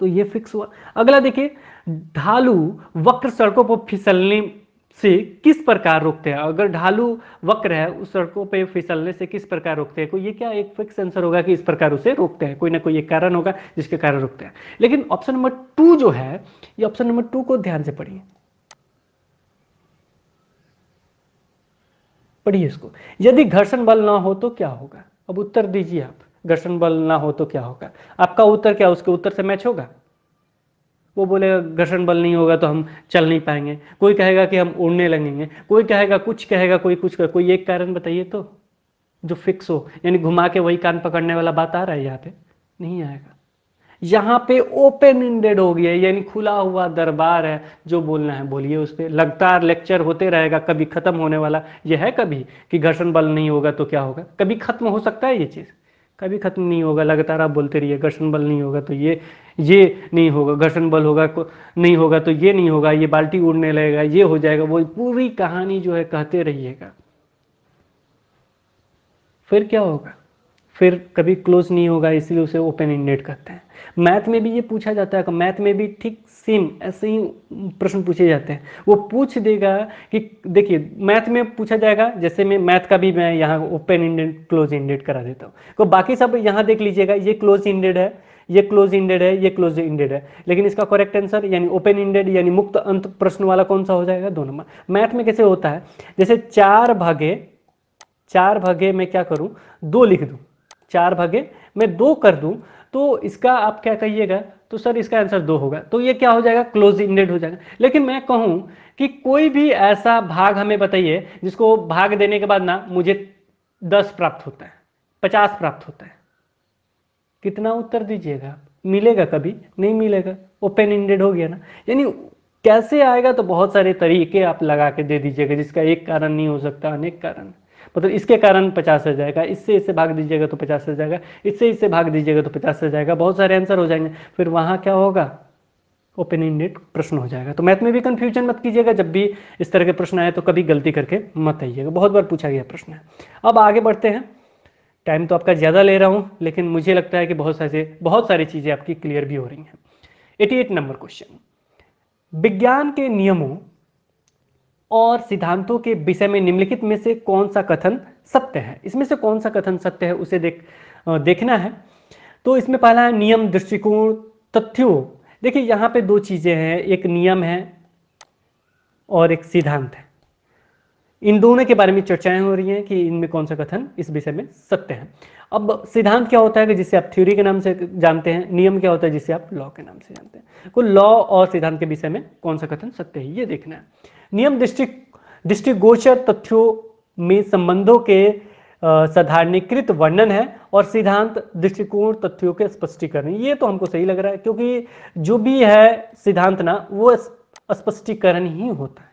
तो ये फिक्स हुआ अगला देखिए ढालू वक्र सड़कों पर फिसलने से किस प्रकार रोकते हैं अगर ढालू वक्र है उस सड़कों पे फिसलने से किस प्रकार रोकते हैं कोई ये क्या एक फिक्स आंसर होगा कि इस प्रकार उसे रोकते हैं कोई ना कोई एक कारण होगा जिसके कारण रोकते हैं लेकिन ऑप्शन नंबर टू जो है ये ऑप्शन नंबर टू को ध्यान से पढ़िए पढ़िए इसको यदि घर्षण बल ना हो तो क्या होगा अब उत्तर दीजिए आप घर्षण बल ना हो तो क्या होगा आपका उत्तर क्या उसके उत्तर से मैच होगा वो बोलेगा घर्षण बल नहीं होगा तो हम चल नहीं पाएंगे कोई कहेगा कि हम उड़ने लगेंगे कोई कहेगा कुछ कहेगा कोई कुछ कहेगा कोई एक कारण बताइए तो जो फिक्स हो यानी घुमा के वही कान पकड़ने वाला बात आ रहा है यहाँ पे नहीं आएगा यहाँ पे ओपन इंडेड हो गया यानी खुला हुआ दरबार है जो बोलना है बोलिए उस पर लगातार लेक्चर होते रहेगा कभी खत्म होने वाला यह है कभी कि घर्षण बल नहीं होगा तो क्या होगा कभी खत्म हो सकता है ये चीज़ कभी खत्म नहीं होगा लगातार आप बोलते रहिए घर्षण बल नहीं होगा तो ये ये नहीं होगा घर्षण बल होगा नहीं होगा तो ये नहीं होगा ये बाल्टी उड़ने लगेगा ये हो जाएगा वो पूरी कहानी जो है कहते रहिएगा फिर क्या होगा फिर कभी क्लोज नहीं होगा इसलिए उसे ओपन इंडेड कहते हैं मैथ में भी ये पूछा जाता है मैथ में भी ठीक सेम ऐसे ही प्रश्न पूछे जाते हैं वो पूछ देगा कि देखिए मैथ में पूछा जाएगा जैसे मैं मैथ का भी मैं यहाँ ओपन इंडेड क्लोज इंडेड करा देता हूँ तो बाकी सब यहाँ देख लीजिएगा ये क्लोज इंडेड है ये क्लोज इंडेड है ये क्लोज इंडेड है लेकिन इसका करेक्ट आंसर यानी ओपन इंडेड यानी मुक्त अंत प्रश्न वाला कौन सा हो जाएगा दो नंबर मैथ में कैसे होता है जैसे चार भागे चार भागे मैं क्या करूँ दो लिख दूँ चार भागे मैं दो कर दूँ तो इसका आप क्या कहिएगा तो सर इसका आंसर दो होगा तो ये क्या हो जाएगा क्लोज इंडेड हो जाएगा लेकिन मैं कहूं कि कोई भी ऐसा भाग हमें बताइए जिसको भाग देने के बाद ना मुझे दस प्राप्त होता है पचास प्राप्त होता है कितना उत्तर दीजिएगा आप मिलेगा कभी नहीं मिलेगा ओपन इंडेड हो गया ना यानी कैसे आएगा तो बहुत सारे तरीके आप लगा के दे दीजिएगा जिसका एक कारण नहीं हो सकता अनेक कारण मतलब इसके कारण पचास रह जाएगा इससे इससे भाग दीजिएगा तो पचास रह जाएगा इससे इससे भाग दीजिएगा तो पचास रह जाएगा बहुत सारे आंसर हो जाएंगे फिर वहाँ क्या होगा ओपन इंडेड प्रश्न हो जाएगा तो मैथ में भी कन्फ्यूजन मत कीजिएगा जब भी इस तरह के प्रश्न आए तो कभी गलती करके मत आइएगा बहुत बार पूछा गया प्रश्न है अब आगे बढ़ते हैं टाइम तो आपका ज़्यादा ले रहा हूँ लेकिन मुझे लगता है कि बहुत सारे बहुत सारी चीज़ें आपकी क्लियर भी हो रही हैं 88 नंबर क्वेश्चन विज्ञान के नियमों और सिद्धांतों के विषय में निम्नलिखित में से कौन सा कथन सत्य है इसमें से कौन सा कथन सत्य है उसे देख देखना है तो इसमें पहला है नियम दृष्टिकोण तथ्यों देखिए यहाँ पे दो चीज़ें हैं एक नियम है और एक सिद्धांत है इन दोनों के बारे में चर्चाएं हो रही हैं कि इनमें कौन सा कथन इस विषय में सत्य है अब सिद्धांत क्या होता है कि जिसे आप थ्योरी के नाम से जानते हैं नियम क्या होता है जिसे आप लॉ के नाम से जानते हैं लॉ तो और सिद्धांत के विषय में कौन सा कथन सत्य है ये देखना है नियम दृष्टि दृष्टिगोचर गोचर तथ्यों में संबंधों के साधारणीकृत वर्णन है और सिद्धांत दृष्टिकोण तथ्यों के स्पष्टीकरण ये तो हमको सही लग रहा है क्योंकि जो भी है सिद्धांत ना वो स्पष्टीकरण ही होता है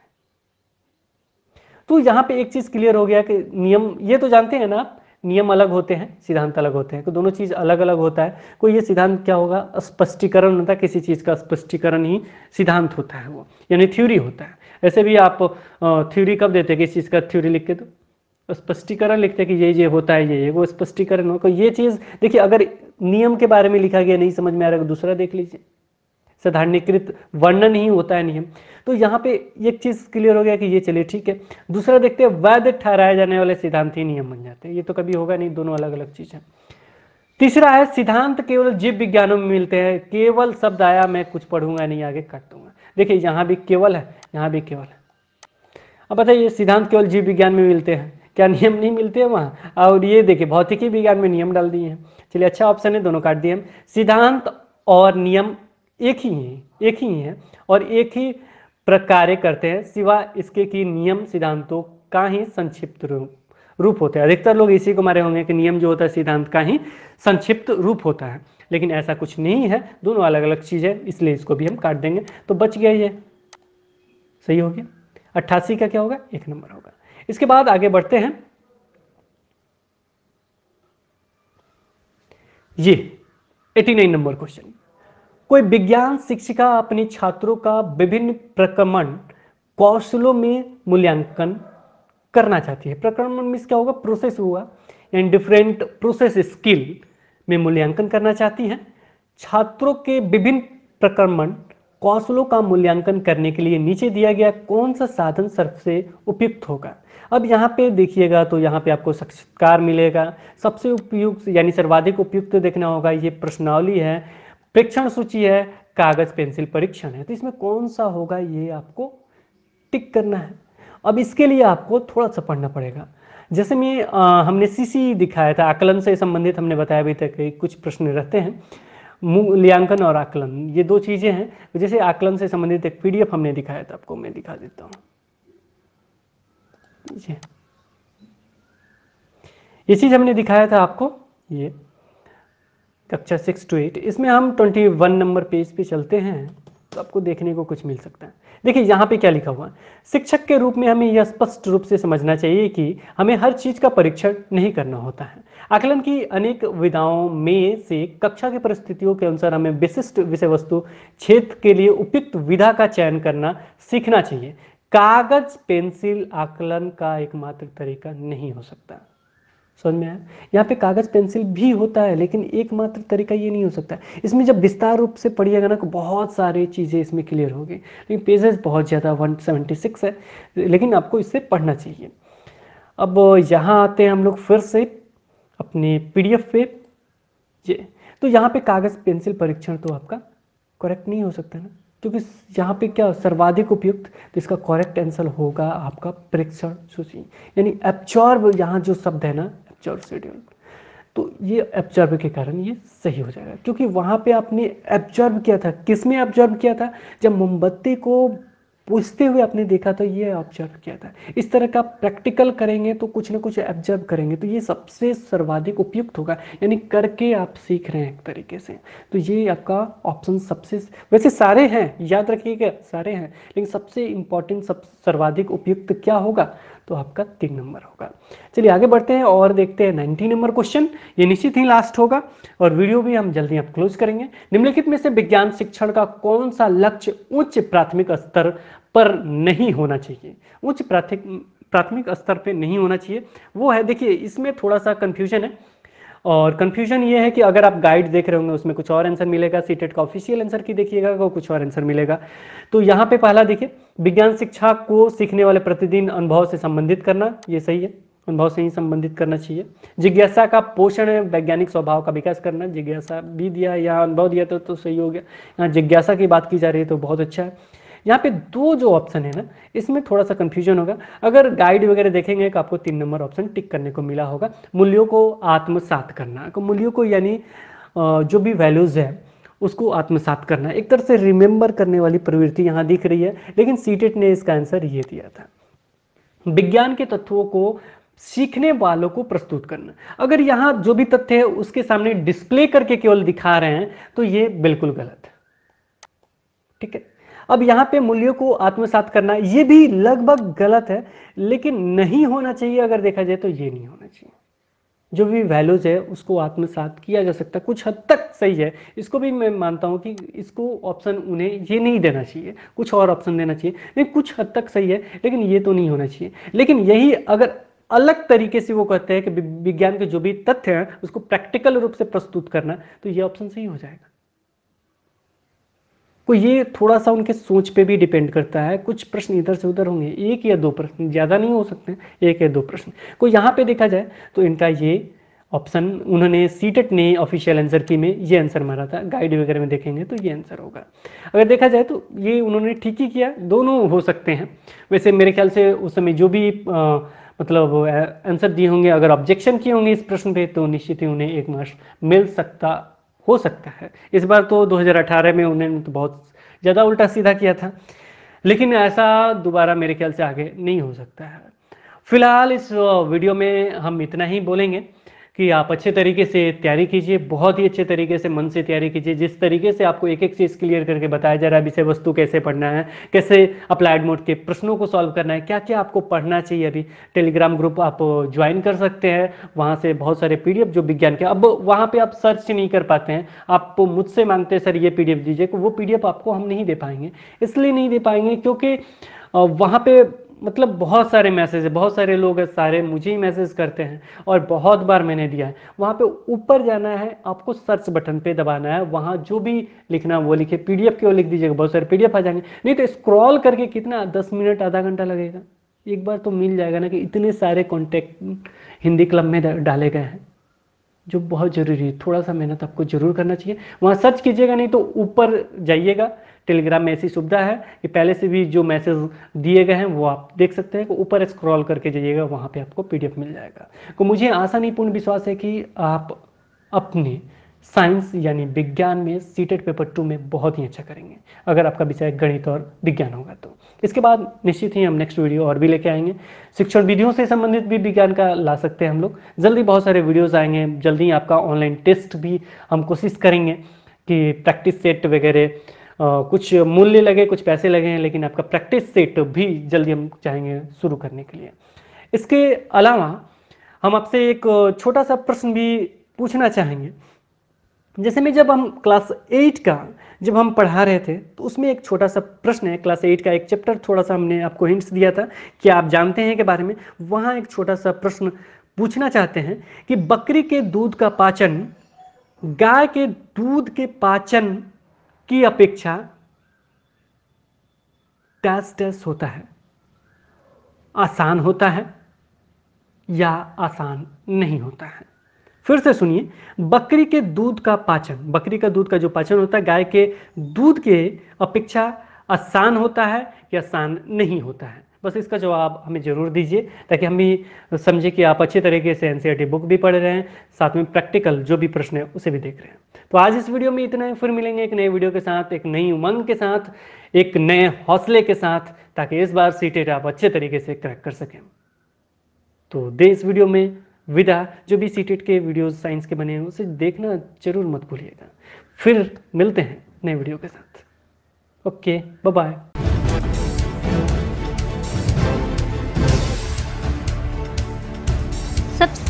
तो यहाँ पे एक चीज क्लियर हो गया कि नियम ये तो जानते हैं ना आप नियम अलग होते हैं सिद्धांत अलग होते हैं तो दोनों चीज अलग अलग होता है कोई ये सिद्धांत क्या होगा स्पष्टीकरण होता है किसी चीज का स्पष्टीकरण ही सिद्धांत होता है वो यानी थ्योरी होता है ऐसे भी आप थ्योरी कब देते कि इस चीज़ का थ्योरी लिख के दो तो? स्पष्टीकरण लिखते हैं कि ये ये होता है ये ये वो स्पष्टीकरण हो तो ये चीज़ देखिए अगर नियम के बारे में लिखा गया नहीं समझ में आ रहा तो दूसरा देख लीजिए साधारणीकृत वर्णन ही होता है नियम तो यहाँ पे एक चीज क्लियर हो गया कि ये चले ठीक है दूसरा देखते हैं वैध ठहराए जाने वाले सिद्धांत ही नियम बन जाते हैं ये तो कभी होगा नहीं दोनों अलग अलग चीज है तीसरा है सिद्धांत केवल जीव विज्ञानों में मिलते हैं केवल शब्द आया मैं कुछ पढ़ूंगा नहीं आगे काट दूंगा देखिए यहाँ भी केवल है यहाँ भी केवल है अब बताइए सिद्धांत केवल जीव विज्ञान में मिलते हैं क्या नियम नहीं मिलते हैं वहाँ और ये देखिए भौतिकी विज्ञान में नियम डाल दिए हैं चलिए अच्छा ऑप्शन है दोनों काट दिए सिद्धांत और नियम एक ही हैं एक ही हैं और एक ही प्रकार करते हैं सिवा इसके कि नियम सिद्धांतों का ही संक्षिप्त रूप रूप होते हैं अधिकतर लोग इसी को मारे होंगे कि नियम जो होता है सिद्धांत का ही संक्षिप्त रूप होता है लेकिन ऐसा कुछ नहीं है दोनों अलग अलग चीज़ है इसलिए इसको भी हम काट देंगे तो बच गया ये सही हो गया अट्ठासी का क्या होगा एक नंबर होगा इसके बाद आगे बढ़ते हैं ये 89 नंबर क्वेश्चन कोई विज्ञान शिक्षिका अपने छात्रों का विभिन्न प्रक्रमण कौशलों में मूल्यांकन करना चाहती है प्रक्रमण मीन्स क्या होगा प्रोसेस हुआ एंड डिफरेंट प्रोसेस स्किल में मूल्यांकन करना चाहती हैं छात्रों के विभिन्न प्रक्रमण कौशलों का मूल्यांकन करने के लिए नीचे दिया गया कौन सा साधन सबसे उपयुक्त होगा अब यहाँ पे देखिएगा तो यहाँ पे आपको साक्षात्कार मिलेगा सबसे उपयुक्त यानी सर्वाधिक उपयुक्त देखना होगा ये प्रश्नावली है प्रेक्षण सूची है कागज पेंसिल परीक्षण है तो इसमें कौन सा होगा ये आपको टिक करना है अब इसके लिए आपको थोड़ा सा पढ़ना पड़ेगा जैसे में हमने सीसी दिखाया था आकलन से संबंधित हमने बताया अभी तक कुछ प्रश्न रहते हैं मूल्यांकन और आकलन ये दो चीज़ें हैं जैसे आकलन से संबंधित एक पीडीएफ हमने दिखाया था आपको मैं दिखा देता हूँ ये चीज़ हमने दिखाया था आपको ये कक्षा सिक्स टू एट इसमें हम ट्वेंटी वन नंबर पेज पे चलते हैं तो आपको देखने को कुछ मिल सकता है देखिए यहाँ पे क्या लिखा हुआ है शिक्षक के रूप में हमें यह स्पष्ट रूप से समझना चाहिए कि हमें हर चीज़ का परीक्षण नहीं करना होता है आकलन की अनेक विधाओं में से कक्षा की परिस्थितियों के अनुसार हमें विशिष्ट विषय वस्तु क्षेत्र के लिए उपयुक्त विधा का चयन करना सीखना चाहिए कागज पेंसिल आकलन का एकमात्र तरीका नहीं हो सकता समझ में आया यहाँ पे कागज़ पेंसिल भी होता है लेकिन एकमात्र तरीका ये नहीं हो सकता इसमें जब विस्तार रूप से पढ़िएगा ना तो बहुत सारी चीज़ें इसमें क्लियर होगी लेकिन पेजेस बहुत ज़्यादा 176 है लेकिन आपको इससे पढ़ना चाहिए अब यहाँ आते हैं हम लोग फिर से अपने पी पे ये तो यहाँ पे कागज़ पेंसिल परीक्षण तो आपका करेक्ट नहीं हो सकता ना क्योंकि यहाँ पे क्या सर्वाधिक उपयुक्त तो इसका करेक्ट आंसर होगा आपका परीक्षण सूची यानी एब्जॉर्ब यहाँ जो शब्द है ना एपचर शेड्यूल तो ये एब्जर्व के कारण ये सही हो जाएगा क्योंकि वहाँ पे आपने एब्जर्व किया था किस में एब्जर्व किया था जब मोमबत्ती को पूछते हुए आपने देखा तो ये ऑब्जर्व किया था इस तरह का प्रैक्टिकल करेंगे तो कुछ ना कुछ ऑब्जर्व करेंगे तो ये सबसे सर्वाधिक उपयुक्त होगा यानी करके आप सीख रहे हैं एक तरीके से तो ये आपका ऑप्शन सबसे वैसे सारे हैं याद रखिएगा सारे हैं लेकिन सबसे इंपॉर्टेंट सब सर्वाधिक उपयुक्त क्या होगा तो आपका तीन नंबर होगा चलिए आगे बढ़ते हैं और देखते हैं नाइनटीन नंबर क्वेश्चन ये निश्चित ही लास्ट होगा और वीडियो भी हम जल्दी आप क्लोज करेंगे निम्नलिखित में से विज्ञान शिक्षण का कौन सा लक्ष्य उच्च प्राथमिक स्तर पर नहीं होना चाहिए उच्च प्राथमिक प्राथमिक स्तर पे नहीं होना चाहिए वो है देखिए इसमें थोड़ा सा कंफ्यूजन है और कंफ्यूजन ये है कि अगर आप गाइड देख रहे होंगे उसमें कुछ और आंसर मिलेगा सीटेट का ऑफिशियल आंसर की देखिएगा वो कुछ और आंसर मिलेगा तो यहाँ पे पहला देखिए विज्ञान शिक्षा को सीखने वाले प्रतिदिन अनुभव से संबंधित करना ये सही है अनुभव से ही संबंधित करना चाहिए जिज्ञासा का पोषण वैज्ञानिक स्वभाव का विकास करना जिज्ञासा भी दिया या अनुभव दिया तो, तो सही हो गया यहाँ जिज्ञासा की बात की जा रही है तो बहुत अच्छा है यहाँ पे दो जो ऑप्शन है ना इसमें थोड़ा सा कंफ्यूजन होगा अगर गाइड वगैरह देखेंगे तो आपको तीन नंबर ऑप्शन टिक करने को मिला होगा मूल्यों को आत्मसात करना तो मूल्यों को यानी जो भी वैल्यूज़ है उसको आत्मसात करना एक तरह से रिमेंबर करने वाली प्रवृत्ति यहाँ दिख रही है लेकिन सीटेट ने इसका आंसर ये दिया था विज्ञान के तत्वों को सीखने वालों को प्रस्तुत करना अगर यहाँ जो भी तथ्य है उसके सामने डिस्प्ले करके केवल दिखा रहे हैं तो ये बिल्कुल गलत है ठीक है अब यहाँ पे मूल्यों को आत्मसात करना ये भी लगभग गलत है लेकिन नहीं होना चाहिए अगर देखा जाए तो ये नहीं होना चाहिए जो भी वैल्यूज है उसको आत्मसात किया जा सकता है कुछ हद तक सही है इसको भी मैं मानता हूँ कि इसको ऑप्शन उन्हें ये नहीं देना चाहिए कुछ और ऑप्शन देना चाहिए नहीं कुछ हद तक सही है लेकिन ये तो नहीं होना चाहिए लेकिन यही अगर अलग तरीके से वो कहते हैं कि विज्ञान के जो भी तथ्य हैं उसको प्रैक्टिकल रूप से प्रस्तुत करना तो ये ऑप्शन सही हो जाएगा तो ये थोड़ा सा उनके सोच पे भी डिपेंड करता है कुछ प्रश्न इधर से उधर होंगे एक या दो प्रश्न ज़्यादा नहीं हो सकते एक या दो प्रश्न को तो यहाँ पे देखा जाए तो इनका ये ऑप्शन उन्होंने सीटेट ने ऑफिशियल आंसर की में ये आंसर मारा था गाइड वगैरह में देखेंगे तो ये आंसर होगा अगर देखा जाए तो ये उन्होंने ठीक ही किया दोनों हो सकते हैं वैसे मेरे ख्याल से उस समय जो भी आ, मतलब आंसर दिए होंगे अगर ऑब्जेक्शन किए होंगे इस प्रश्न पे तो निश्चित ही उन्हें एक मार्क्स मिल सकता हो सकता है इस बार तो 2018 में उन्होंने तो बहुत ज़्यादा उल्टा सीधा किया था लेकिन ऐसा दोबारा मेरे ख्याल से आगे नहीं हो सकता है फिलहाल इस वीडियो में हम इतना ही बोलेंगे कि आप अच्छे तरीके से तैयारी कीजिए बहुत ही अच्छे तरीके से मन से तैयारी कीजिए जिस तरीके से आपको एक एक चीज़ क्लियर करके बताया जा रहा है विषय वस्तु कैसे पढ़ना है कैसे अप्लाइड मोड के प्रश्नों को सॉल्व करना है क्या क्या आपको पढ़ना चाहिए अभी टेलीग्राम ग्रुप आप ज्वाइन कर सकते हैं वहाँ से बहुत सारे पी जो विज्ञान के अब वहाँ पर आप सर्च नहीं कर पाते हैं आप मुझसे मांगते हैं सर ये पी दीजिए वो पी आपको हम नहीं दे पाएंगे इसलिए नहीं दे पाएंगे क्योंकि वहाँ पर मतलब बहुत सारे मैसेज है बहुत सारे लोग हैं सारे मुझे ही मैसेज करते हैं और बहुत बार मैंने दिया है वहाँ पे ऊपर जाना है आपको सर्च बटन पे दबाना है वहाँ जो भी लिखना है वो लिखे पीडीएफ क्यों लिख दीजिएगा बहुत सारे पीडीएफ आ जाएंगे नहीं तो स्क्रॉल करके कितना दस मिनट आधा घंटा लगेगा एक बार तो मिल जाएगा ना कि इतने सारे कॉन्टेक्ट हिंदी क्लब में डाले गए हैं जो बहुत ज़रूरी है थोड़ा सा मेहनत आपको ज़रूर करना चाहिए वहाँ सर्च कीजिएगा नहीं तो ऊपर जाइएगा टेलीग्राम में ऐसी सुविधा है कि पहले से भी जो मैसेज दिए गए हैं वो आप देख सकते हैं ऊपर स्क्रॉल करके जाइएगा वहाँ पे आपको पीडीएफ मिल जाएगा तो मुझे आशा पूर्ण विश्वास है कि आप अपने साइंस यानी विज्ञान में सीटेड पेपर टू में बहुत ही अच्छा करेंगे अगर आपका विषय गणित और विज्ञान होगा तो इसके बाद निश्चित ही हम नेक्स्ट वीडियो और भी लेके आएंगे शिक्षण विधियों से संबंधित भी विज्ञान का ला सकते हैं हम लोग जल्दी बहुत सारे वीडियोज़ आएंगे जल्दी आपका ऑनलाइन टेस्ट भी हम कोशिश करेंगे कि प्रैक्टिस सेट वगैरह कुछ मूल्य लगे कुछ पैसे लगे हैं लेकिन आपका प्रैक्टिस सेट भी जल्दी हम चाहेंगे शुरू करने के लिए इसके अलावा हम आपसे एक छोटा सा प्रश्न भी पूछना चाहेंगे जैसे में जब हम क्लास एट का जब हम पढ़ा रहे थे तो उसमें एक छोटा सा प्रश्न है क्लास एट का एक चैप्टर थोड़ा सा हमने आपको हिंट्स दिया था कि आप जानते हैं के बारे में वहाँ एक छोटा सा प्रश्न पूछना चाहते हैं कि बकरी के दूध का पाचन गाय के दूध के पाचन की अपेक्षा टैस डैश होता है आसान होता है या आसान नहीं होता है फिर से सुनिए बकरी के दूध का पाचन बकरी का दूध का जो पाचन होता है गाय के दूध के अपेक्षा आसान होता है या आसान नहीं होता है बस इसका जवाब हमें ज़रूर दीजिए ताकि हम भी समझे कि आप अच्छे तरीके से एन बुक e भी पढ़ रहे हैं साथ में प्रैक्टिकल जो भी प्रश्न है उसे भी देख रहे हैं तो आज इस वीडियो में इतना ही फिर मिलेंगे एक नए वीडियो के साथ एक नई उमंग के साथ एक नए हौसले के साथ ताकि इस बार सी e आप अच्छे तरीके से क्रैक कर सकें तो दे इस वीडियो में विदा जो भी सी e के वीडियोज साइंस के बने हैं उसे देखना जरूर मत भूलिएगा फिर मिलते हैं नए वीडियो के साथ ओके बाय